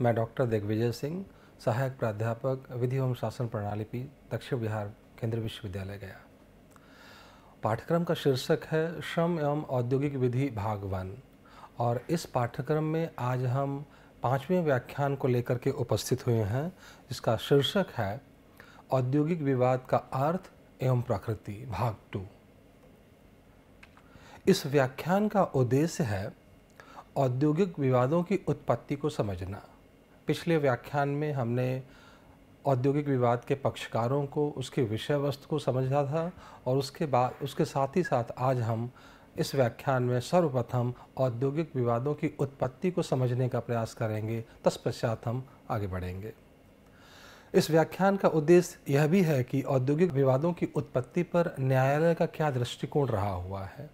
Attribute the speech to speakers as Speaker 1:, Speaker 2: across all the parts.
Speaker 1: मैं डॉक्टर दिग्विजय सिंह सहायक प्राध्यापक विधि एवं शासन प्रणाली पी दक्षिण बिहार केंद्रीय विश्वविद्यालय गया पाठ्यक्रम का शीर्षक है श्रम एवं औद्योगिक विधि भाग वन और इस पाठ्यक्रम में आज हम पाँचवें व्याख्यान को लेकर के उपस्थित हुए हैं जिसका शीर्षक है औद्योगिक विवाद का अर्थ एवं प्रकृति भाग टू इस व्याख्यान का उद्देश्य है औद्योगिक विवादों की उत्पत्ति को समझना पिछले व्याख्यान में हमने औद्योगिक विवाद के पक्षकारों को उसके विषय वस्तु को समझा था और उसके बाद उसके साथ ही साथ आज हम इस व्याख्यान में सर्वप्रथम औद्योगिक विवादों की उत्पत्ति को समझने का प्रयास करेंगे तत्पश्चात हम आगे बढ़ेंगे इस व्याख्यान का उद्देश्य यह भी है कि औद्योगिक विवादों की उत्पत्ति पर न्यायालय का क्या दृष्टिकोण रहा हुआ है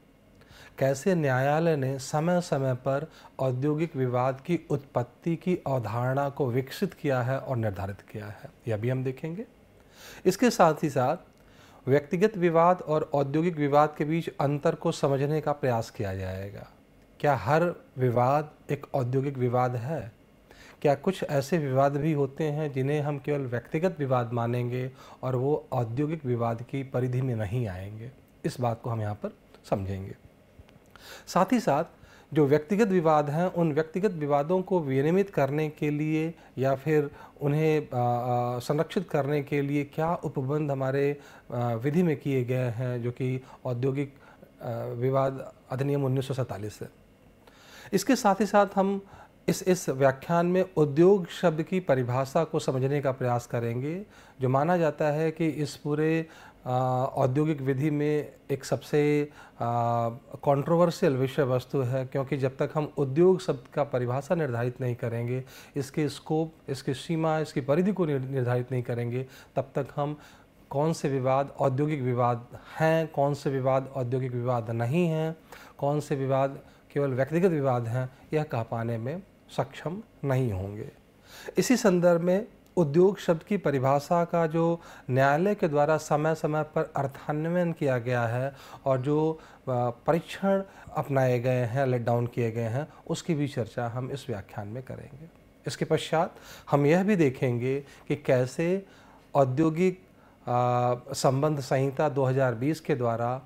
Speaker 1: कैसे न्यायालय ने समय समय पर औद्योगिक विवाद की उत्पत्ति की अवधारणा को विकसित किया है और निर्धारित किया है यह भी हम देखेंगे इसके साथ ही साथ व्यक्तिगत विवाद और औद्योगिक विवाद के बीच अंतर को समझने का प्रयास किया जाएगा क्या हर विवाद एक औद्योगिक विवाद है क्या कुछ ऐसे विवाद भी होते हैं जिन्हें हम केवल व्यक्तिगत विवाद मानेंगे और वो औद्योगिक विवाद की परिधि में नहीं आएंगे इस बात को हम यहाँ पर समझेंगे साथ ही साथ जो व्यक्तिगत विवाद हैं उन व्यक्तिगत विवादों को विनियमित करने के लिए या फिर उन्हें संरक्षित करने के लिए क्या उपबंध हमारे विधि में किए गए हैं जो कि औद्योगिक विवाद अधिनियम उन्नीस है इसके साथ ही साथ हम इस इस व्याख्यान में उद्योग शब्द की परिभाषा को समझने का प्रयास करेंगे जो माना जाता है कि इस पूरे औद्योगिक विधि में एक सबसे कंट्रोवर्शियल विषय वस्तु है क्योंकि जब तक हम उद्योग शब्द का परिभाषा निर्धारित नहीं करेंगे इसके स्कोप इसकी सीमा इसकी परिधि को निर्धारित नहीं करेंगे तब तक हम कौन से विवाद औद्योगिक विवाद हैं कौन से विवाद औद्योगिक विवाद नहीं हैं कौन से विवाद केवल व्यक्तिगत विवाद हैं यह कह पाने में सक्षम नहीं होंगे इसी संदर्भ में उद्योग शब्द की परिभाषा का जो न्यायालय के द्वारा समय समय पर अर्थान्वयन किया गया है और जो परीक्षण अपनाए गए हैं लेट डाउन किए गए हैं उसकी भी चर्चा हम इस व्याख्यान में करेंगे इसके पश्चात हम यह भी देखेंगे कि कैसे औद्योगिक संबंध संहिता 2020 के द्वारा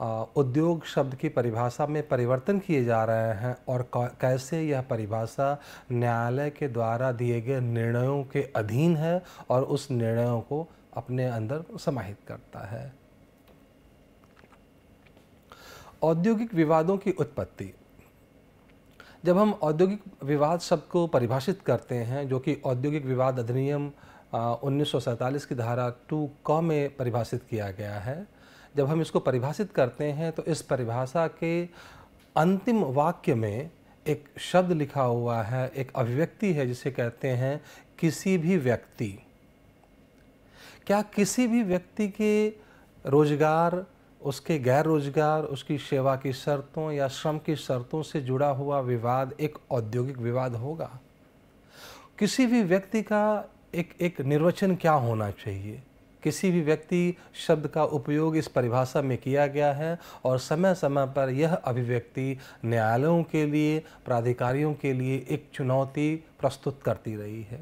Speaker 1: उद्योग शब्द की परिभाषा में परिवर्तन किए जा रहे हैं और कैसे यह परिभाषा न्यायालय के द्वारा दिए गए निर्णयों के अधीन है और उस निर्णयों को अपने अंदर समाहित करता है औद्योगिक विवादों की उत्पत्ति जब हम औद्योगिक विवाद शब्द को परिभाषित करते हैं जो कि औद्योगिक विवाद अधिनियम उन्नीस की धारा टू क में परिभाषित किया गया है जब हम इसको परिभाषित करते हैं तो इस परिभाषा के अंतिम वाक्य में एक शब्द लिखा हुआ है एक अभिव्यक्ति है जिसे कहते हैं किसी भी व्यक्ति क्या किसी भी व्यक्ति के रोजगार उसके गैर रोजगार उसकी सेवा की शर्तों या श्रम की शर्तों से जुड़ा हुआ विवाद एक औद्योगिक विवाद होगा किसी भी व्यक्ति का एक एक निर्वचन क्या होना चाहिए किसी भी व्यक्ति शब्द का उपयोग इस परिभाषा में किया गया है और समय समय पर यह अभिव्यक्ति न्यायालयों के लिए प्राधिकारियों के लिए एक चुनौती प्रस्तुत करती रही है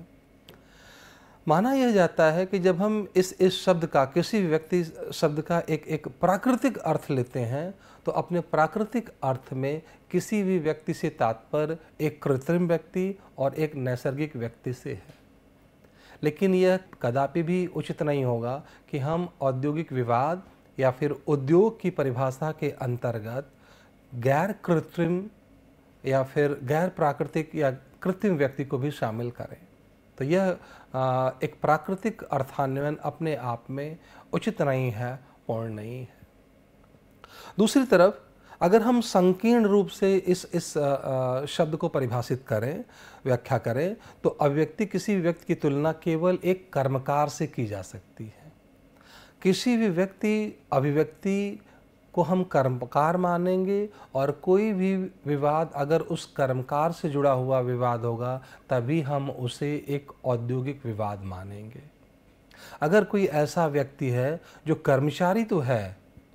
Speaker 1: माना यह जाता है कि जब हम इस इस शब्द का किसी भी व्यक्ति शब्द का एक एक प्राकृतिक अर्थ लेते हैं तो अपने प्राकृतिक अर्थ में किसी भी व्यक्ति से तात्पर्य एक कृत्रिम व्यक्ति और एक नैसर्गिक व्यक्ति से है लेकिन यह कदापि भी उचित नहीं होगा कि हम औद्योगिक विवाद या फिर उद्योग की परिभाषा के अंतर्गत गैर कृत्रिम या फिर गैर प्राकृतिक या कृत्रिम व्यक्ति को भी शामिल करें तो यह एक प्राकृतिक अर्थान्वयन अपने आप में उचित नहीं है पूर्ण नहीं है दूसरी तरफ अगर हम संकीर्ण रूप से इस इस शब्द को परिभाषित करें व्याख्या करें तो अभिव्यक्ति किसी व्यक्ति की तुलना केवल एक कर्मकार से की जा सकती है किसी भी व्यक्ति अभिव्यक्ति को हम कर्मकार मानेंगे और कोई भी विवाद अगर उस कर्मकार से जुड़ा हुआ विवाद होगा तभी हम उसे एक औद्योगिक विवाद मानेंगे अगर कोई ऐसा व्यक्ति है जो कर्मचारी तो है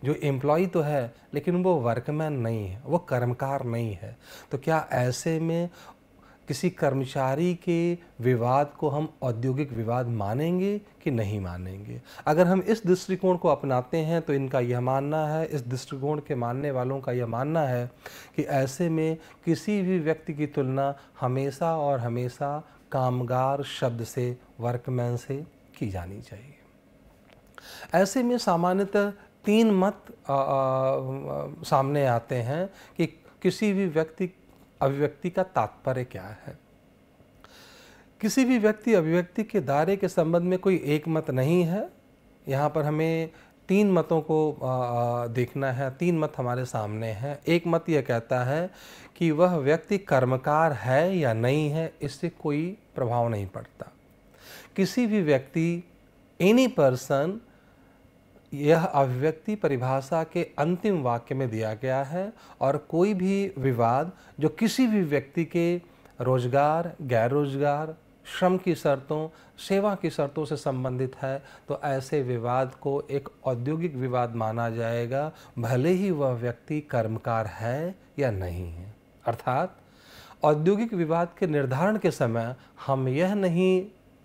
Speaker 1: जो एम्प्लॉय तो है लेकिन वो वर्कमैन नहीं है वो कर्मकार नहीं है तो क्या ऐसे में किसी कर्मचारी के विवाद को हम औद्योगिक विवाद मानेंगे कि नहीं मानेंगे अगर हम इस दृष्टिकोण को अपनाते हैं तो इनका यह मानना है इस दृष्टिकोण के मानने वालों का यह मानना है कि ऐसे में किसी भी व्यक्ति की तुलना हमेशा और हमेशा कामगार शब्द से वर्कमैन से की जानी चाहिए ऐसे में सामान्यतः तीन मत आ, आ, आ, सामने आते हैं कि किसी भी व्यक्ति अभिव्यक्ति का तात्पर्य क्या है किसी भी व्यक्ति अभिव्यक्ति के दायरे के संबंध में कोई एक मत नहीं है यहाँ पर हमें तीन मतों को देखना है तीन मत हमारे सामने हैं एक मत यह कहता है कि वह व्यक्ति कर्मकार है या नहीं है इससे कोई प्रभाव नहीं पड़ता किसी भी व्यक्ति एनी पर्सन यह अभिव्यक्ति परिभाषा के अंतिम वाक्य में दिया गया है और कोई भी विवाद जो किसी भी व्यक्ति के रोजगार गैर रोजगार श्रम की शर्तों सेवा की शर्तों से संबंधित है तो ऐसे विवाद को एक औद्योगिक विवाद माना जाएगा भले ही वह व्यक्ति कर्मकार है या नहीं है अर्थात औद्योगिक विवाद के निर्धारण के समय हम यह नहीं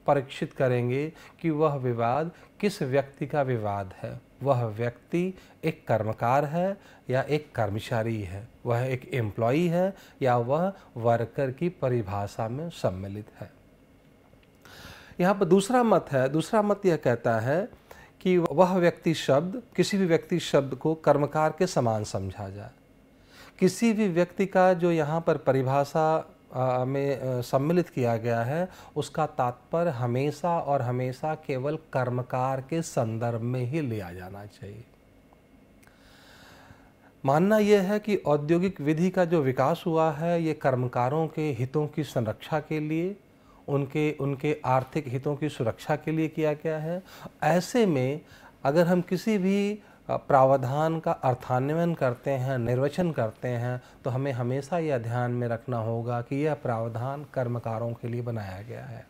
Speaker 1: परीक्षित करेंगे कि वह विवाद किस व्यक्ति का विवाद है वह व्यक्ति एक कर्मकार है या एक कर्मचारी है वह एक एम्प्लॉई है या वह वर्कर की परिभाषा में सम्मिलित है यहाँ पर दूसरा मत है दूसरा मत यह कहता है कि वह व्यक्ति शब्द किसी भी व्यक्ति शब्द को कर्मकार के समान समझा जाए किसी भी व्यक्ति का जो यहाँ पर परिभाषा में सम्मिलित किया गया है उसका तात्पर्य हमेशा और हमेशा केवल कर्मकार के संदर्भ में ही लिया जाना चाहिए मानना यह है कि औद्योगिक विधि का जो विकास हुआ है ये कर्मकारों के हितों की संरक्षा के लिए उनके उनके आर्थिक हितों की सुरक्षा के लिए किया गया है ऐसे में अगर हम किसी भी प्रावधान का अर्थान्वयन करते हैं निर्वचन करते हैं तो हमें हमेशा यह ध्यान में रखना होगा कि यह प्रावधान कर्मकारों के लिए बनाया गया है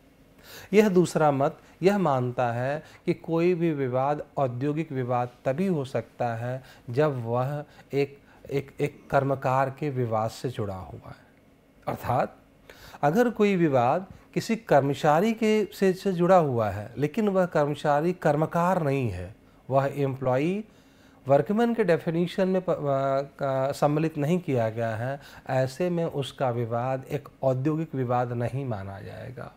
Speaker 1: यह दूसरा मत यह मानता है कि कोई भी विवाद औद्योगिक विवाद तभी हो सकता है जब वह एक एक एक कर्मकार के विवाद से जुड़ा हुआ है अर्थात अगर कोई विवाद किसी कर्मचारी के से जुड़ा हुआ है लेकिन वह कर्मचारी कर्मकार नहीं है वह एम्प्लॉई वर्कमैन के डेफिनेशन में सम्मिलित नहीं किया गया है ऐसे में उसका विवाद एक औद्योगिक विवाद नहीं माना जाएगा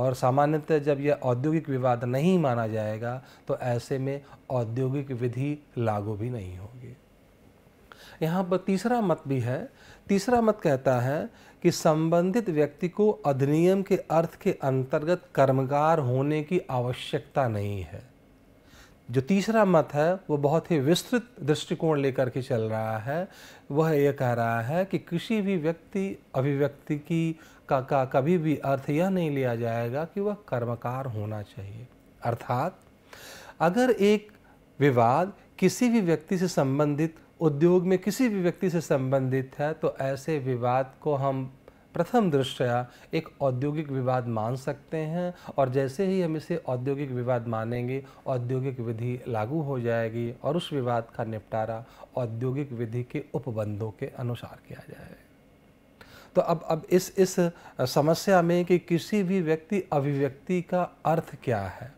Speaker 1: और सामान्यतः जब यह औद्योगिक विवाद नहीं माना जाएगा तो ऐसे में औद्योगिक विधि लागू भी नहीं होगी यहाँ पर तीसरा मत भी है तीसरा मत कहता है कि संबंधित व्यक्ति को अधिनियम के अर्थ के अंतर्गत कर्मगार होने की आवश्यकता नहीं है जो तीसरा मत है वो बहुत ही विस्तृत दृष्टिकोण लेकर के चल रहा है वह ये कह रहा है कि किसी भी व्यक्ति अभिव्यक्ति की का, का कभी भी अर्थ यह नहीं लिया जाएगा कि वह कर्मकार होना चाहिए अर्थात अगर एक विवाद किसी भी व्यक्ति से संबंधित उद्योग में किसी भी व्यक्ति से संबंधित है तो ऐसे विवाद को हम प्रथम दृष्टया एक औद्योगिक विवाद मान सकते हैं और जैसे ही हम इसे औद्योगिक विवाद मानेंगे औद्योगिक विधि लागू हो जाएगी और उस विवाद का निपटारा औद्योगिक विधि के उपबंधों के अनुसार किया जाएगा तो अब अब इस इस समस्या में कि किसी भी व्यक्ति अभिव्यक्ति का अर्थ क्या है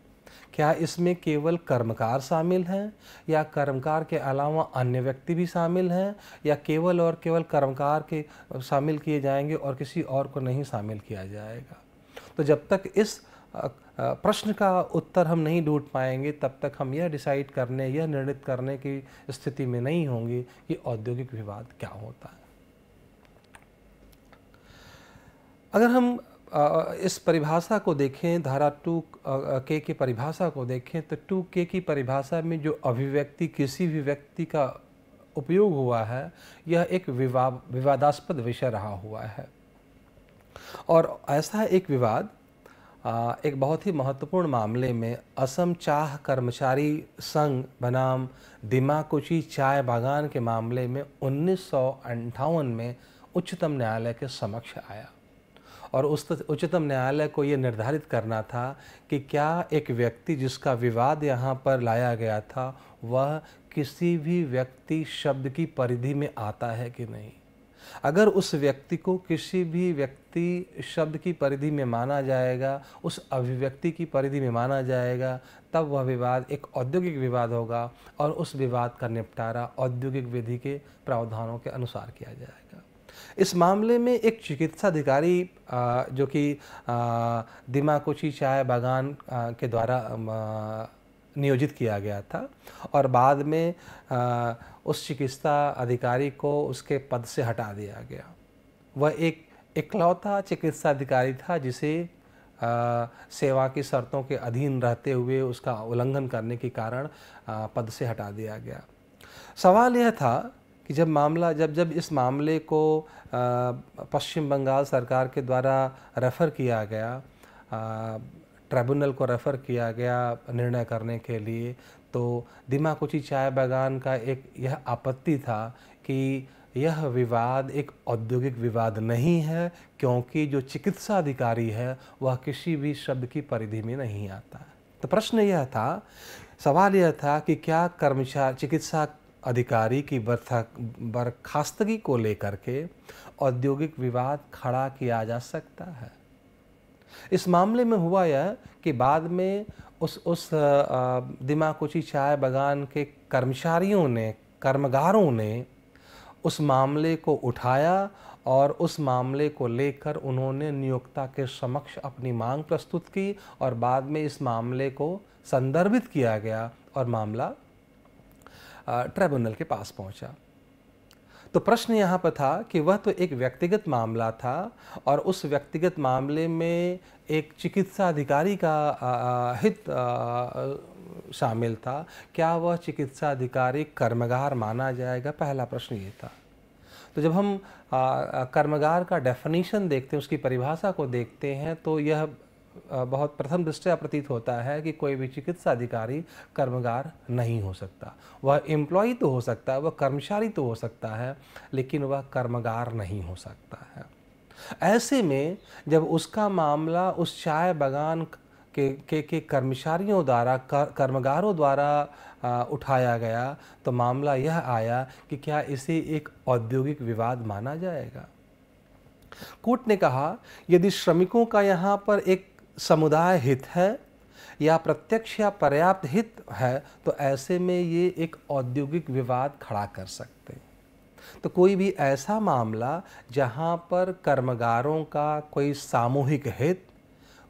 Speaker 1: क्या इसमें केवल कर्मकार शामिल हैं या कर्मकार के अलावा अन्य व्यक्ति भी शामिल हैं या केवल और केवल कर्मकार के शामिल किए जाएंगे और किसी और को नहीं शामिल किया जाएगा तो जब तक इस प्रश्न का उत्तर हम नहीं ढूंढ पाएंगे तब तक हम यह डिसाइड करने या निर्णित करने की स्थिति में नहीं होंगे कि औद्योगिक विवाद क्या होता है अगर हम इस परिभाषा को देखें धारा टू के की परिभाषा को देखें तो टू के की परिभाषा में जो अभिव्यक्ति किसी भी व्यक्ति का उपयोग हुआ है यह एक विवा विवादास्पद विषय रहा हुआ है और ऐसा एक विवाद एक बहुत ही महत्वपूर्ण मामले में असम चाह कर्मचारी संघ बनाम दिमाकुची चाय बागान के मामले में उन्नीस में उच्चतम न्यायालय के समक्ष आया और उस उच्चतम न्यायालय को ये निर्धारित करना था कि क्या एक व्यक्ति जिसका विवाद यहाँ पर लाया गया था वह किसी भी व्यक्ति शब्द की परिधि में आता है कि नहीं अगर उस व्यक्ति को किसी भी व्यक्ति शब्द की परिधि में माना जाएगा उस अभिव्यक्ति की परिधि में माना जाएगा तब वह विवाद एक औद्योगिक विवाद होगा और उस विवाद का निपटारा औद्योगिक विधि के प्रावधानों के अनुसार किया जाएगा इस मामले में एक चिकित्सा अधिकारी जो कि दिमा चाय बागान के द्वारा नियोजित किया गया था और बाद में उस चिकित्सा अधिकारी को उसके पद से हटा दिया गया वह एक इकलौता चिकित्सा अधिकारी था जिसे आ, सेवा की शर्तों के अधीन रहते हुए उसका उल्लंघन करने के कारण पद से हटा दिया गया सवाल यह था कि जब मामला जब जब इस मामले को पश्चिम बंगाल सरकार के द्वारा रेफ़र किया गया ट्राइब्यूनल को रेफ़र किया गया निर्णय करने के लिए तो दिमाकुची चाय बागान का एक यह आपत्ति था कि यह विवाद एक औद्योगिक विवाद नहीं है क्योंकि जो चिकित्सा अधिकारी है वह किसी भी शब्द की परिधि में नहीं आता तो प्रश्न यह था सवाल यह था कि क्या कर्मचारी चिकित्सा अधिकारी की बर्खास्तगी को लेकर के औद्योगिक विवाद खड़ा किया जा सकता है इस मामले में हुआ यह कि बाद में उस उस दिमाकुची चाय बागान के कर्मचारियों ने कर्मगारों ने उस मामले को उठाया और उस मामले को लेकर उन्होंने नियोक्ता के समक्ष अपनी मांग प्रस्तुत की और बाद में इस मामले को संदर्भित किया गया और मामला ट्राइब्यूनल के पास पहुंचा तो प्रश्न यहाँ पर था कि वह तो एक व्यक्तिगत मामला था और उस व्यक्तिगत मामले में एक चिकित्सा अधिकारी का हित शामिल था क्या वह चिकित्सा अधिकारी कर्मगार माना जाएगा पहला प्रश्न ये था तो जब हम कर्मगार का डेफिनेशन देखते हैं उसकी परिभाषा को देखते हैं तो यह बहुत प्रथम दृष्टया प्रतीत होता है कि कोई भी चिकित्सा अधिकारी कर्मगार नहीं हो सकता वह एम्प्लॉय तो हो सकता है वह कर्मचारी तो हो सकता है लेकिन वह कर्मगार नहीं हो सकता है ऐसे में जब उसका मामला उस चाय बगान के के, के कर्मचारियों द्वारा कर, कर्मगारों द्वारा आ, उठाया गया तो मामला यह आया कि क्या इसे एक औद्योगिक विवाद माना जाएगा कोर्ट ने कहा यदि श्रमिकों का यहाँ पर एक समुदाय हित है या प्रत्यक्ष या पर्याप्त हित है तो ऐसे में ये एक औद्योगिक विवाद खड़ा कर सकते हैं तो कोई भी ऐसा मामला जहाँ पर कर्मगारों का कोई सामूहिक हित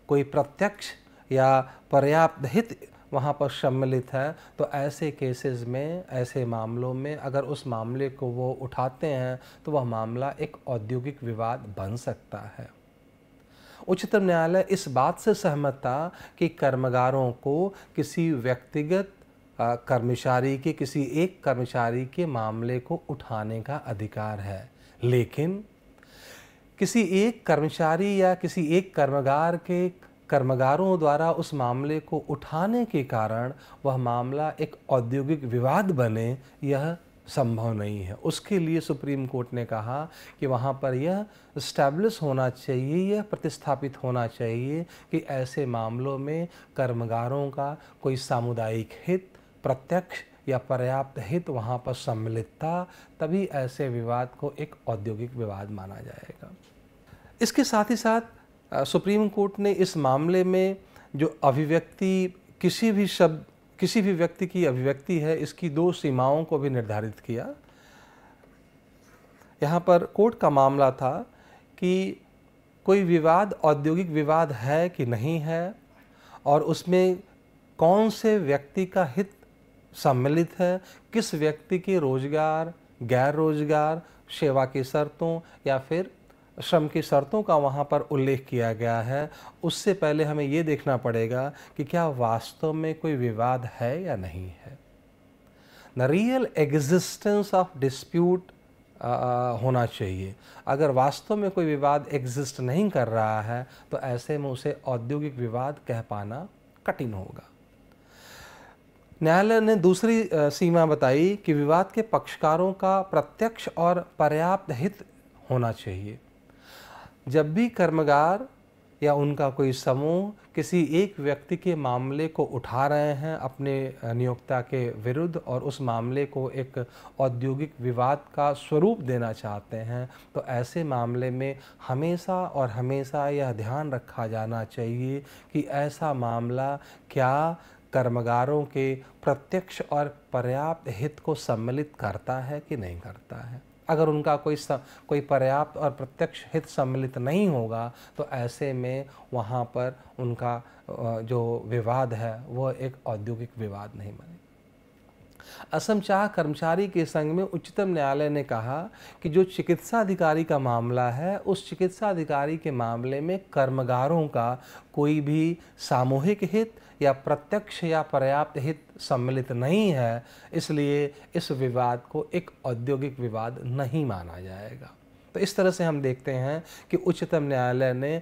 Speaker 1: कोई प्रत्यक्ष या पर्याप्त हित वहाँ पर सम्मिलित है तो ऐसे केसेस में ऐसे मामलों में अगर उस मामले को वो उठाते हैं तो वह मामला एक औद्योगिक विवाद बन सकता है उच्चतम न्यायालय इस बात से सहमत था कि कर्मगारों को किसी व्यक्तिगत कर्मचारी के किसी एक कर्मचारी के मामले को उठाने का अधिकार है लेकिन किसी एक कर्मचारी या किसी एक कर्मगार के कर्मगारों द्वारा उस मामले को उठाने के कारण वह मामला एक औद्योगिक विवाद बने यह संभव नहीं है उसके लिए सुप्रीम कोर्ट ने कहा कि वहाँ पर यह स्टैब्लिश होना चाहिए यह प्रतिस्थापित होना चाहिए कि ऐसे मामलों में कर्मगारों का कोई सामुदायिक हित प्रत्यक्ष या पर्याप्त हित वहाँ पर सम्मिलित था तभी ऐसे विवाद को एक औद्योगिक विवाद माना जाएगा इसके साथ ही साथ सुप्रीम कोर्ट ने इस मामले में जो अभिव्यक्ति किसी भी शब्द किसी भी व्यक्ति की अभिव्यक्ति है इसकी दो सीमाओं को भी निर्धारित किया यहाँ पर कोर्ट का मामला था कि कोई विवाद औद्योगिक विवाद है कि नहीं है और उसमें कौन से व्यक्ति का हित सम्मिलित है किस व्यक्ति के रोजगार गैर रोजगार सेवा की शर्तों या फिर श्रम की शर्तों का वहाँ पर उल्लेख किया गया है उससे पहले हमें ये देखना पड़ेगा कि क्या वास्तव में कोई विवाद है या नहीं है the real existence of dispute होना चाहिए अगर वास्तव में कोई विवाद एग्जिस्ट नहीं कर रहा है तो ऐसे में उसे औद्योगिक विवाद कह पाना कठिन होगा न्यायालय ने दूसरी सीमा बताई कि विवाद के पक्षकारों का प्रत्यक्ष और पर्याप्त हित होना चाहिए जब भी कर्मगार या उनका कोई समूह किसी एक व्यक्ति के मामले को उठा रहे हैं अपने नियोक्ता के विरुद्ध और उस मामले को एक औद्योगिक विवाद का स्वरूप देना चाहते हैं तो ऐसे मामले में हमेशा और हमेशा यह ध्यान रखा जाना चाहिए कि ऐसा मामला क्या कर्मगारों के प्रत्यक्ष और पर्याप्त हित को सम्मिलित करता है कि नहीं करता है अगर उनका कोई सम, कोई पर्याप्त और प्रत्यक्ष हित सम्मिलित नहीं होगा तो ऐसे में वहाँ पर उनका जो विवाद है वह एक औद्योगिक विवाद नहीं बने असम चाह कर्मचारी के संघ में उच्चतम न्यायालय ने कहा कि जो चिकित्सा अधिकारी का मामला है उस चिकित्सा अधिकारी के मामले में कर्मगारों का कोई भी सामूहिक हित या प्रत्यक्ष या पर्याप्त हित सम्मिलित नहीं है इसलिए इस विवाद को एक औद्योगिक विवाद नहीं माना जाएगा तो इस तरह से हम देखते हैं कि उच्चतम न्यायालय ने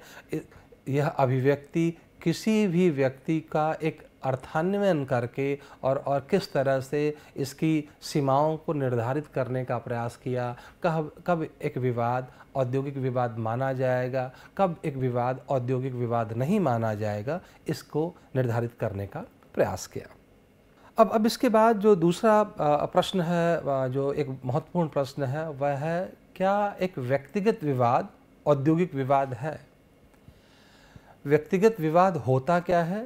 Speaker 1: यह अभिव्यक्ति किसी भी व्यक्ति का एक अर्थान्वयन करके और और किस तरह से इसकी सीमाओं को निर्धारित करने का प्रयास किया कब कब एक विवाद औद्योगिक विवाद माना जाएगा कब एक विवाद औद्योगिक विवाद नहीं माना जाएगा इसको निर्धारित करने का प्रयास किया अब अब इसके बाद जो दूसरा प्रश्न है जो एक महत्वपूर्ण प्रश्न है वह है क्या एक व्यक्तिगत विवाद औद्योगिक विवाद है व्यक्तिगत विवाद होता क्या है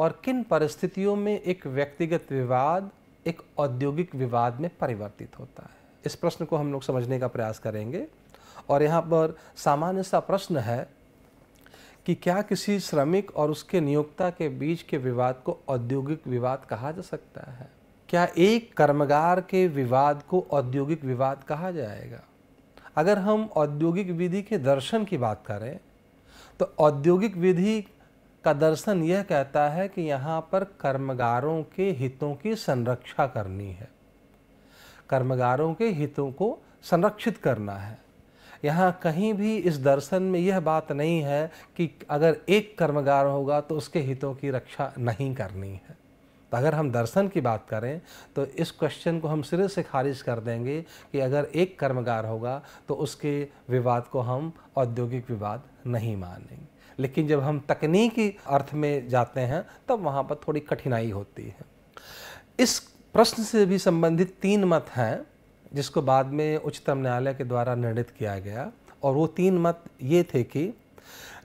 Speaker 1: और किन परिस्थितियों में एक व्यक्तिगत विवाद एक औद्योगिक विवाद में परिवर्तित होता है इस प्रश्न को हम लोग समझने का प्रयास करेंगे और यहाँ पर सामान्य सा प्रश्न है कि क्या किसी श्रमिक और उसके नियोक्ता के बीच के विवाद को औद्योगिक विवाद कहा जा सकता है क्या एक कर्मगार के विवाद को औद्योगिक विवाद कहा जाएगा अगर हम औद्योगिक विधि के दर्शन की बात करें तो औद्योगिक विधि का दर्शन यह कहता है कि यहाँ पर कर्मगारों के हितों की संरक्षा करनी है कर्मगारों के हितों को संरक्षित करना है यहाँ कहीं भी इस दर्शन में यह बात नहीं है कि अगर एक कर्मगार होगा तो उसके हितों की रक्षा नहीं करनी है तो अगर हम दर्शन की बात करें तो इस क्वेश्चन को हम सिरे से खारिज कर देंगे कि अगर एक कर्मगार होगा तो उसके विवाद को हम औद्योगिक विवाद नहीं मानेंगे लेकिन जब हम तकनीकी अर्थ में जाते हैं तब वहाँ पर थोड़ी कठिनाई होती है इस प्रश्न से भी संबंधित तीन मत हैं जिसको बाद में उच्चतम न्यायालय के द्वारा निर्णित किया गया और वो तीन मत ये थे कि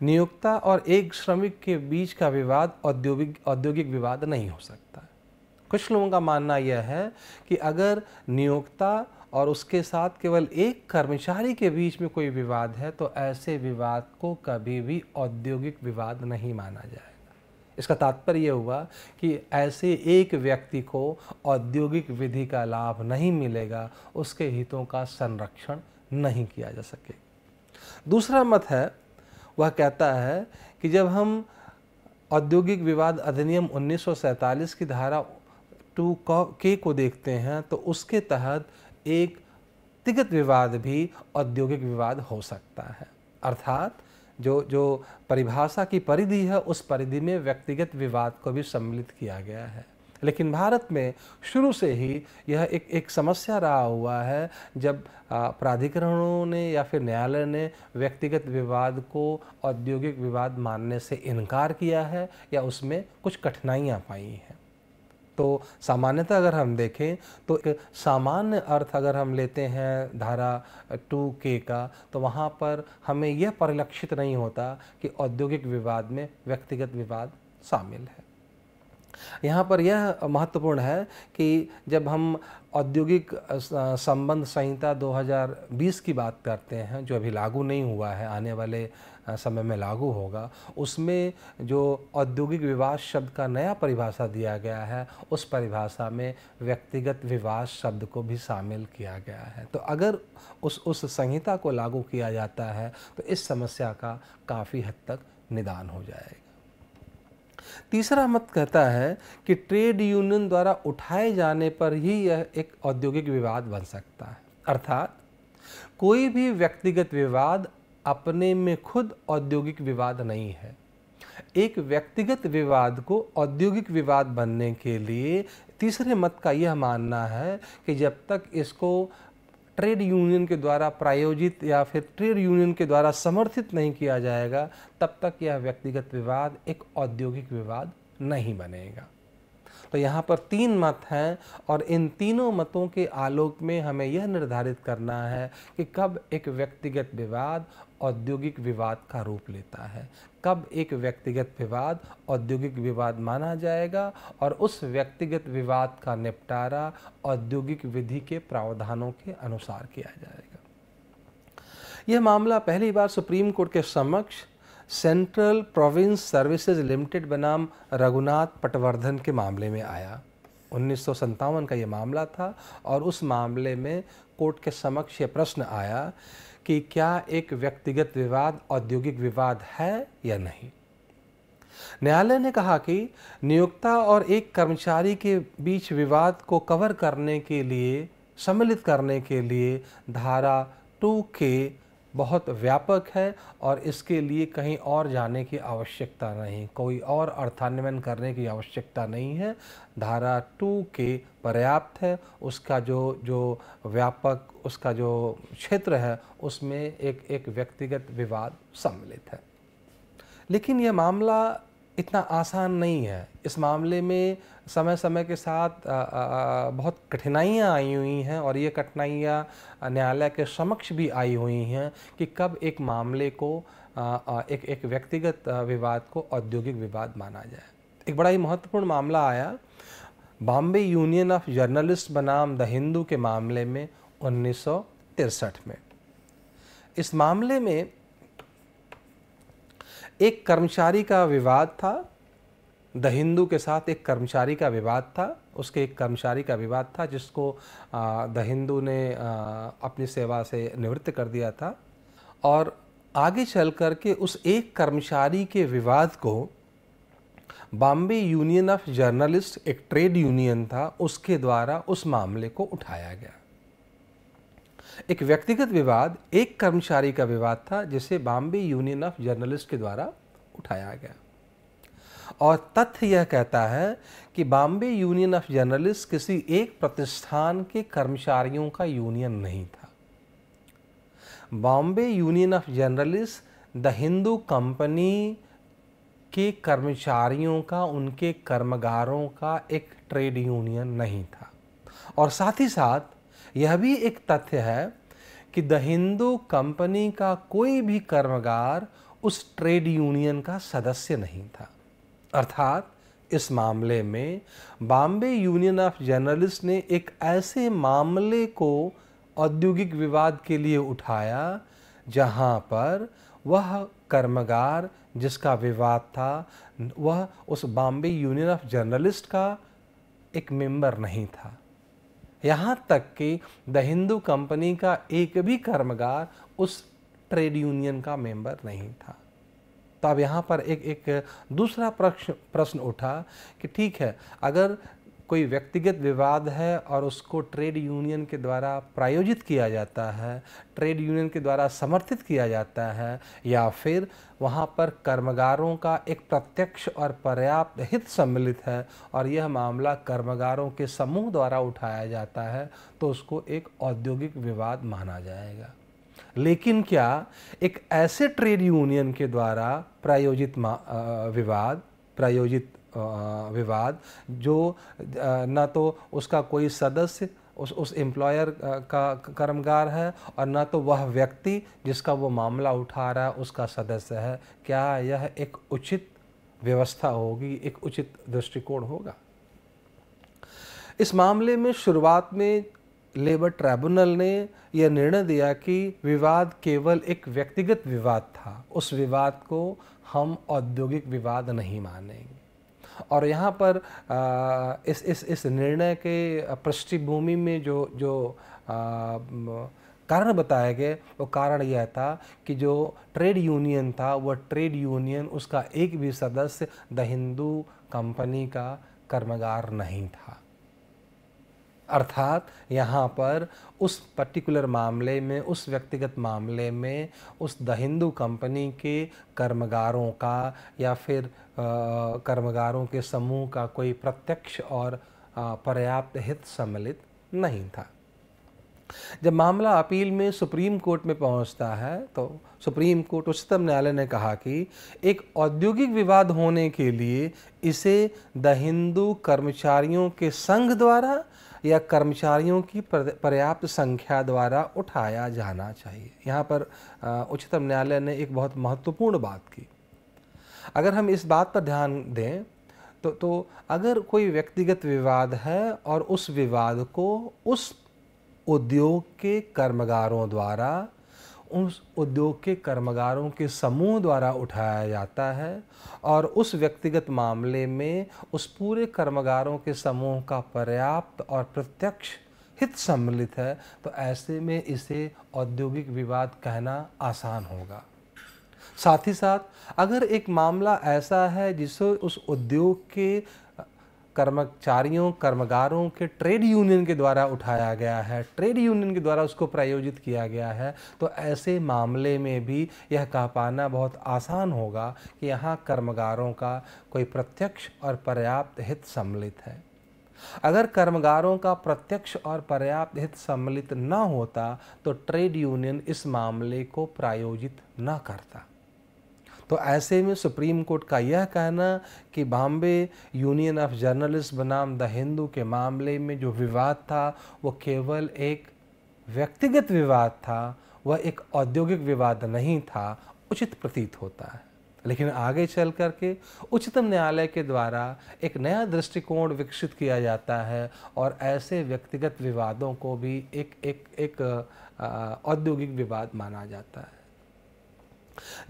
Speaker 1: नियोक्ता और एक श्रमिक के बीच का विवाद औद्योगिक औद्योगिक विवाद नहीं हो सकता कुछ लोगों का मानना यह है कि अगर नियोक्ता और उसके साथ केवल एक कर्मचारी के बीच में कोई विवाद है तो ऐसे विवाद को कभी भी औद्योगिक विवाद नहीं माना जाएगा इसका तात्पर्य यह हुआ कि ऐसे एक व्यक्ति को औद्योगिक विधि का लाभ नहीं मिलेगा उसके हितों का संरक्षण नहीं किया जा सकेगा दूसरा मत है वह कहता है कि जब हम औद्योगिक विवाद अधिनियम 1947 की धारा टू के को देखते हैं तो उसके तहत एक तिगत विवाद भी औद्योगिक विवाद हो सकता है अर्थात जो जो परिभाषा की परिधि है उस परिधि में व्यक्तिगत विवाद को भी सम्मिलित किया गया है लेकिन भारत में शुरू से ही यह एक एक समस्या रहा हुआ है जब प्राधिकरणों ने या फिर न्यायालय ने व्यक्तिगत विवाद को औद्योगिक विवाद मानने से इनकार किया है या उसमें कुछ कठिनाइयाँ पाई हैं तो सामान्यतः अगर हम देखें तो सामान्य अर्थ अगर हम लेते हैं धारा टू के का तो वहाँ पर हमें यह परिलक्षित नहीं होता कि औद्योगिक विवाद में व्यक्तिगत विवाद शामिल है यहाँ पर यह महत्वपूर्ण है कि जब हम औद्योगिक संबंध संहिता 2020 की बात करते हैं जो अभी लागू नहीं हुआ है आने वाले समय में लागू होगा उसमें जो औद्योगिक विवाह शब्द का नया परिभाषा दिया गया है उस परिभाषा में व्यक्तिगत विवाह शब्द को भी शामिल किया गया है तो अगर उस उस संहिता को लागू किया जाता है तो इस समस्या का काफ़ी हद तक निदान हो जाएगा तीसरा मत कहता है कि ट्रेड यूनियन द्वारा उठाए जाने पर ही यह एक औद्योगिक विवाद बन सकता है अर्थात कोई भी व्यक्तिगत विवाद अपने में खुद औद्योगिक विवाद नहीं है एक व्यक्तिगत विवाद को औद्योगिक विवाद बनने के लिए तीसरे मत का यह मानना है कि जब तक इसको ट्रेड यूनियन के द्वारा प्रायोजित या फिर ट्रेड यूनियन के द्वारा समर्थित नहीं किया जाएगा तब तक यह व्यक्तिगत विवाद एक औद्योगिक विवाद नहीं बनेगा तो यहाँ पर तीन मत हैं और इन तीनों मतों के आलोक में हमें यह निर्धारित करना है कि कब एक व्यक्तिगत विवाद औद्योगिक विवाद का रूप लेता है कब एक व्यक्तिगत विवाद औद्योगिक विवाद माना जाएगा और उस व्यक्तिगत विवाद का निपटारा औद्योगिक विधि के प्रावधानों के अनुसार किया जाएगा यह मामला पहली बार सुप्रीम कोर्ट के समक्ष सेंट्रल प्रोविंस सर्विसेज लिमिटेड बनाम रघुनाथ पटवर्धन के मामले में आया उन्नीस का यह मामला था और उस मामले में कोर्ट के समक्ष यह प्रश्न आया कि क्या एक व्यक्तिगत विवाद औद्योगिक विवाद है या नहीं न्यायालय ने कहा कि नियोक्ता और एक कर्मचारी के बीच विवाद को कवर करने के लिए सम्मिलित करने के लिए धारा टू के बहुत व्यापक है और इसके लिए कहीं और जाने की आवश्यकता नहीं कोई और अर्थान्वयन करने की आवश्यकता नहीं है धारा टू के पर्याप्त है उसका जो जो व्यापक उसका जो क्षेत्र है उसमें एक एक व्यक्तिगत विवाद सम्मिलित है लेकिन यह मामला इतना आसान नहीं है इस मामले में समय समय के साथ आ, आ, बहुत कठिनाइयाँ आई हुई हैं और ये कठिनाइयाँ न्यायालय के समक्ष भी आई हुई हैं कि कब एक मामले को आ, एक एक व्यक्तिगत विवाद को औद्योगिक विवाद माना जाए एक बड़ा ही महत्वपूर्ण मामला आया बॉम्बे यूनियन ऑफ जर्नलिस्ट बनाम द हिंदू के मामले में उन्नीस में इस मामले में एक कर्मचारी का विवाद था द हिंदू के साथ एक कर्मचारी का विवाद था उसके एक कर्मचारी का विवाद था जिसको द हिंदू ने अपनी सेवा से निवृत्त कर दिया था और आगे चल कर के उस एक कर्मचारी के विवाद को बॉम्बे यूनियन ऑफ जर्नलिस्ट एक ट्रेड यूनियन था उसके द्वारा उस मामले को उठाया गया एक व्यक्तिगत विवाद एक कर्मचारी का विवाद था जिसे बॉम्बे यूनियन ऑफ जर्नलिस्ट के द्वारा उठाया गया और तथ्य यह कहता है कि बॉम्बे यूनियन ऑफ जर्नलिस्ट किसी एक प्रतिष्ठान के कर्मचारियों का यूनियन नहीं था Bombay union of journalist the Hindu company के कर्मचारियों का उनके कर्मगारों का एक ट्रेड यूनियन नहीं था और साथ ही साथ यह भी एक तथ्य है कि द हिंदू कंपनी का कोई भी कर्मगार उस ट्रेड यूनियन का सदस्य नहीं था अर्थात इस मामले में बॉम्बे यूनियन ऑफ जर्नलिस्ट ने एक ऐसे मामले को औद्योगिक विवाद के लिए उठाया जहां पर वह कर्मगार जिसका विवाद था वह उस बॉम्बे यूनियन ऑफ जर्नलिस्ट का एक मेंबर नहीं था यहाँ तक कि द हिंदू कंपनी का एक भी कर्मगार उस ट्रेड यूनियन का मेंबर नहीं था तो अब यहाँ पर एक एक दूसरा प्रश्न प्रश्न उठा कि ठीक है अगर कोई व्यक्तिगत विवाद है और उसको ट्रेड यूनियन के द्वारा प्रायोजित किया जाता है ट्रेड यूनियन के द्वारा समर्थित किया जाता है या फिर वहाँ पर कर्मगारों का एक प्रत्यक्ष और पर्याप्त हित सम्मिलित है और यह मामला कर्मगारों के समूह द्वारा उठाया जाता है तो उसको एक औद्योगिक विवाद माना जाएगा लेकिन क्या एक ऐसे ट्रेड यूनियन के द्वारा प्रायोजित विवाद प्रायोजित विवाद जो न तो उसका कोई सदस्य उस उस एम्प्लॉयर का कर्मगार है और ना तो वह व्यक्ति जिसका वो मामला उठा रहा है उसका सदस्य है क्या यह एक उचित व्यवस्था होगी एक उचित दृष्टिकोण होगा इस मामले में शुरुआत में लेबर ट्राइब्यूनल ने यह निर्णय दिया कि विवाद केवल एक व्यक्तिगत विवाद था उस विवाद को हम औद्योगिक विवाद नहीं मानेंगे और यहाँ पर इस इस इस निर्णय के पृष्ठभूमि में जो जो कारण बताया गया वो कारण यह था कि जो ट्रेड यूनियन था वह ट्रेड यूनियन उसका एक भी सदस्य द हिंदू कंपनी का कर्मगार नहीं था अर्थात यहाँ पर उस पर्टिकुलर मामले में उस व्यक्तिगत मामले में उस द हिंदू कंपनी के कर्मगारों का या फिर आ, कर्मगारों के समूह का कोई प्रत्यक्ष और पर्याप्त हित सम्मिलित नहीं था जब मामला अपील में सुप्रीम कोर्ट में पहुंचता है तो सुप्रीम कोर्ट उच्चतम न्यायालय ने कहा कि एक औद्योगिक विवाद होने के लिए इसे द हिंदू कर्मचारियों के संघ द्वारा या कर्मचारियों की पर्याप्त संख्या द्वारा उठाया जाना चाहिए यहाँ पर उच्चतम न्यायालय ने एक बहुत महत्वपूर्ण बात की अगर हम इस बात पर ध्यान दें तो तो अगर कोई व्यक्तिगत विवाद है और उस विवाद को उस उद्योग के कर्मगारों द्वारा उस उद्योग के कर्मगारों के समूह द्वारा उठाया जाता है और उस व्यक्तिगत मामले में उस पूरे कर्मगारों के समूह का पर्याप्त और प्रत्यक्ष हित सम्मिलित है तो ऐसे में इसे औद्योगिक विवाद कहना आसान होगा साथ ही साथ अगर एक मामला ऐसा है जिसे उस उद्योग के कर्मचारियों कर्मगारों के ट्रेड यूनियन के द्वारा उठाया गया है ट्रेड यूनियन के द्वारा उसको प्रायोजित किया गया है तो ऐसे मामले में भी यह कह पाना बहुत आसान होगा कि यहाँ कर्मगारों का कोई प्रत्यक्ष और पर्याप्त हित सम्मिलित है अगर कर्मगारों का प्रत्यक्ष और पर्याप्त हित सम्मिलित न होता तो ट्रेड यूनियन इस मामले को प्रायोजित न करता तो ऐसे में सुप्रीम कोर्ट का यह कहना कि बॉम्बे यूनियन ऑफ जर्नलिस्ट बनाम द हिंदू के मामले में जो विवाद था वो केवल एक व्यक्तिगत विवाद था वह एक औद्योगिक विवाद नहीं था उचित प्रतीत होता है लेकिन आगे चल करके उच्चतम न्यायालय के द्वारा एक नया दृष्टिकोण विकसित किया जाता है और ऐसे व्यक्तिगत विवादों को भी एक एक एक औद्योगिक विवाद माना जाता है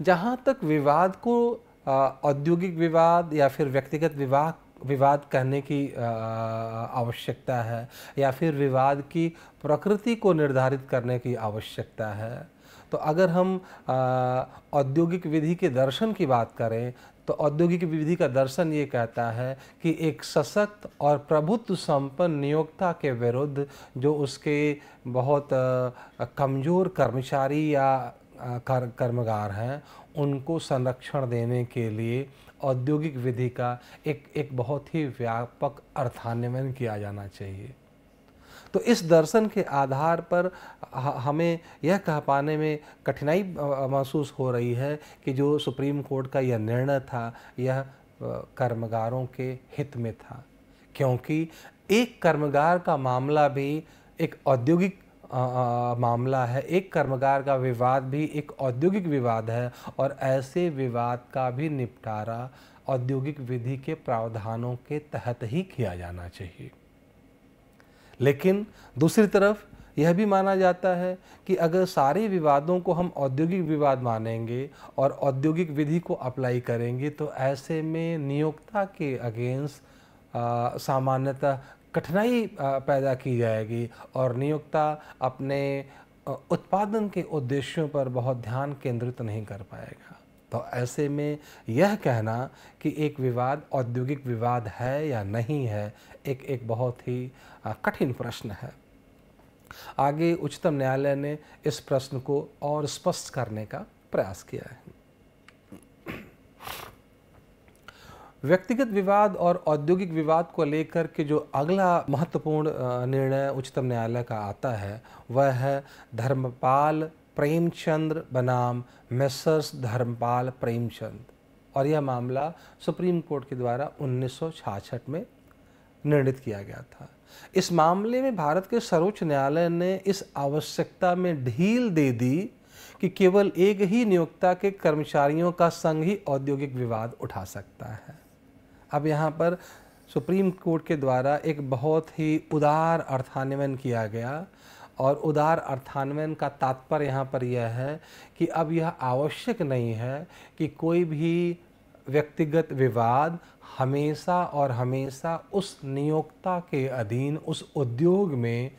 Speaker 1: जहाँ तक विवाद को औद्योगिक विवाद या फिर व्यक्तिगत विवाह विवाद कहने की आवश्यकता है या फिर विवाद की प्रकृति को निर्धारित करने की आवश्यकता है तो अगर हम औद्योगिक विधि के दर्शन की बात करें तो औद्योगिक विधि का दर्शन ये कहता है कि एक सशक्त और प्रभुत्व संपन्न नियोक्ता के विरुद्ध जो उसके बहुत कमज़ोर कर्मचारी या कर, कर्मगार हैं उनको संरक्षण देने के लिए औद्योगिक विधि का एक एक बहुत ही व्यापक अर्थान्वयन किया जाना चाहिए तो इस दर्शन के आधार पर हमें यह कह पाने में कठिनाई महसूस हो रही है कि जो सुप्रीम कोर्ट का यह निर्णय था यह कर्मगारों के हित में था क्योंकि एक कर्मगार का मामला भी एक औद्योगिक मामला है एक कर्मकार का विवाद भी एक औद्योगिक विवाद है और ऐसे विवाद का भी निपटारा औद्योगिक विधि के प्रावधानों के तहत ही किया जाना चाहिए लेकिन दूसरी तरफ यह भी माना जाता है कि अगर सारे विवादों को हम औद्योगिक विवाद मानेंगे और औद्योगिक विधि को अप्लाई करेंगे तो ऐसे में नियोक्ता के अगेंस्ट सामान्यतः कठिनाई पैदा की जाएगी और नियोक्ता अपने उत्पादन के उद्देश्यों पर बहुत ध्यान केंद्रित नहीं कर पाएगा तो ऐसे में यह कहना कि एक विवाद औद्योगिक विवाद है या नहीं है एक एक बहुत ही कठिन प्रश्न है आगे उच्चतम न्यायालय ने इस प्रश्न को और स्पष्ट करने का प्रयास किया है व्यक्तिगत विवाद और औद्योगिक विवाद को लेकर के जो अगला महत्वपूर्ण निर्णय उच्चतम न्यायालय का आता है वह है धर्मपाल प्रेमचंद्र बनाम मेसर्स धर्मपाल प्रेमचंद और यह मामला सुप्रीम कोर्ट के द्वारा उन्नीस में निर्णित किया गया था इस मामले में भारत के सर्वोच्च न्यायालय ने इस आवश्यकता में ढील दे दी कि केवल एक ही नियोक्ता के कर्मचारियों का संघ ही औद्योगिक विवाद उठा सकता है अब यहाँ पर सुप्रीम कोर्ट के द्वारा एक बहुत ही उदार अर्थान्वयन किया गया और उदार अर्थान्वयन का तात्पर्य यहाँ पर यह है कि अब यह आवश्यक नहीं है कि कोई भी व्यक्तिगत विवाद हमेशा और हमेशा उस नियोक्ता के अधीन उस उद्योग में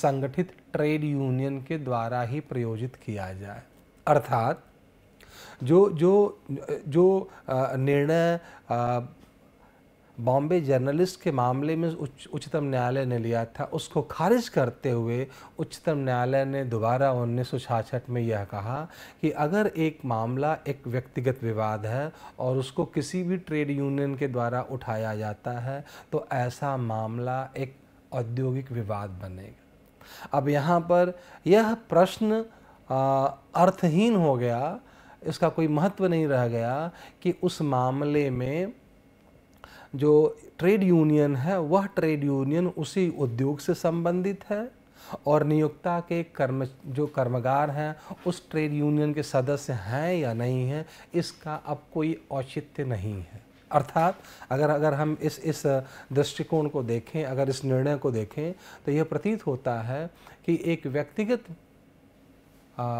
Speaker 1: संगठित ट्रेड यूनियन के द्वारा ही प्रयोजित किया जाए अर्थात जो जो जो निर्णय बॉम्बे जर्नलिस्ट के मामले में उच्च उच्चतम न्यायालय ने लिया था उसको खारिज करते हुए उच्चतम न्यायालय ने दोबारा उन्नीस में यह कहा कि अगर एक मामला एक व्यक्तिगत विवाद है और उसको किसी भी ट्रेड यूनियन के द्वारा उठाया जाता है तो ऐसा मामला एक औद्योगिक विवाद बनेगा अब यहाँ पर यह प्रश्न अर्थहीन हो गया इसका कोई महत्व नहीं रह गया कि उस मामले में जो ट्रेड यूनियन है वह ट्रेड यूनियन उसी उद्योग से संबंधित है और नियोक्ता के कर्म जो कर्मगार हैं उस ट्रेड यूनियन के सदस्य हैं या नहीं हैं इसका अब कोई औचित्य नहीं है अर्थात अगर अगर हम इस इस दृष्टिकोण को देखें अगर इस निर्णय को देखें तो यह प्रतीत होता है कि एक व्यक्तिगत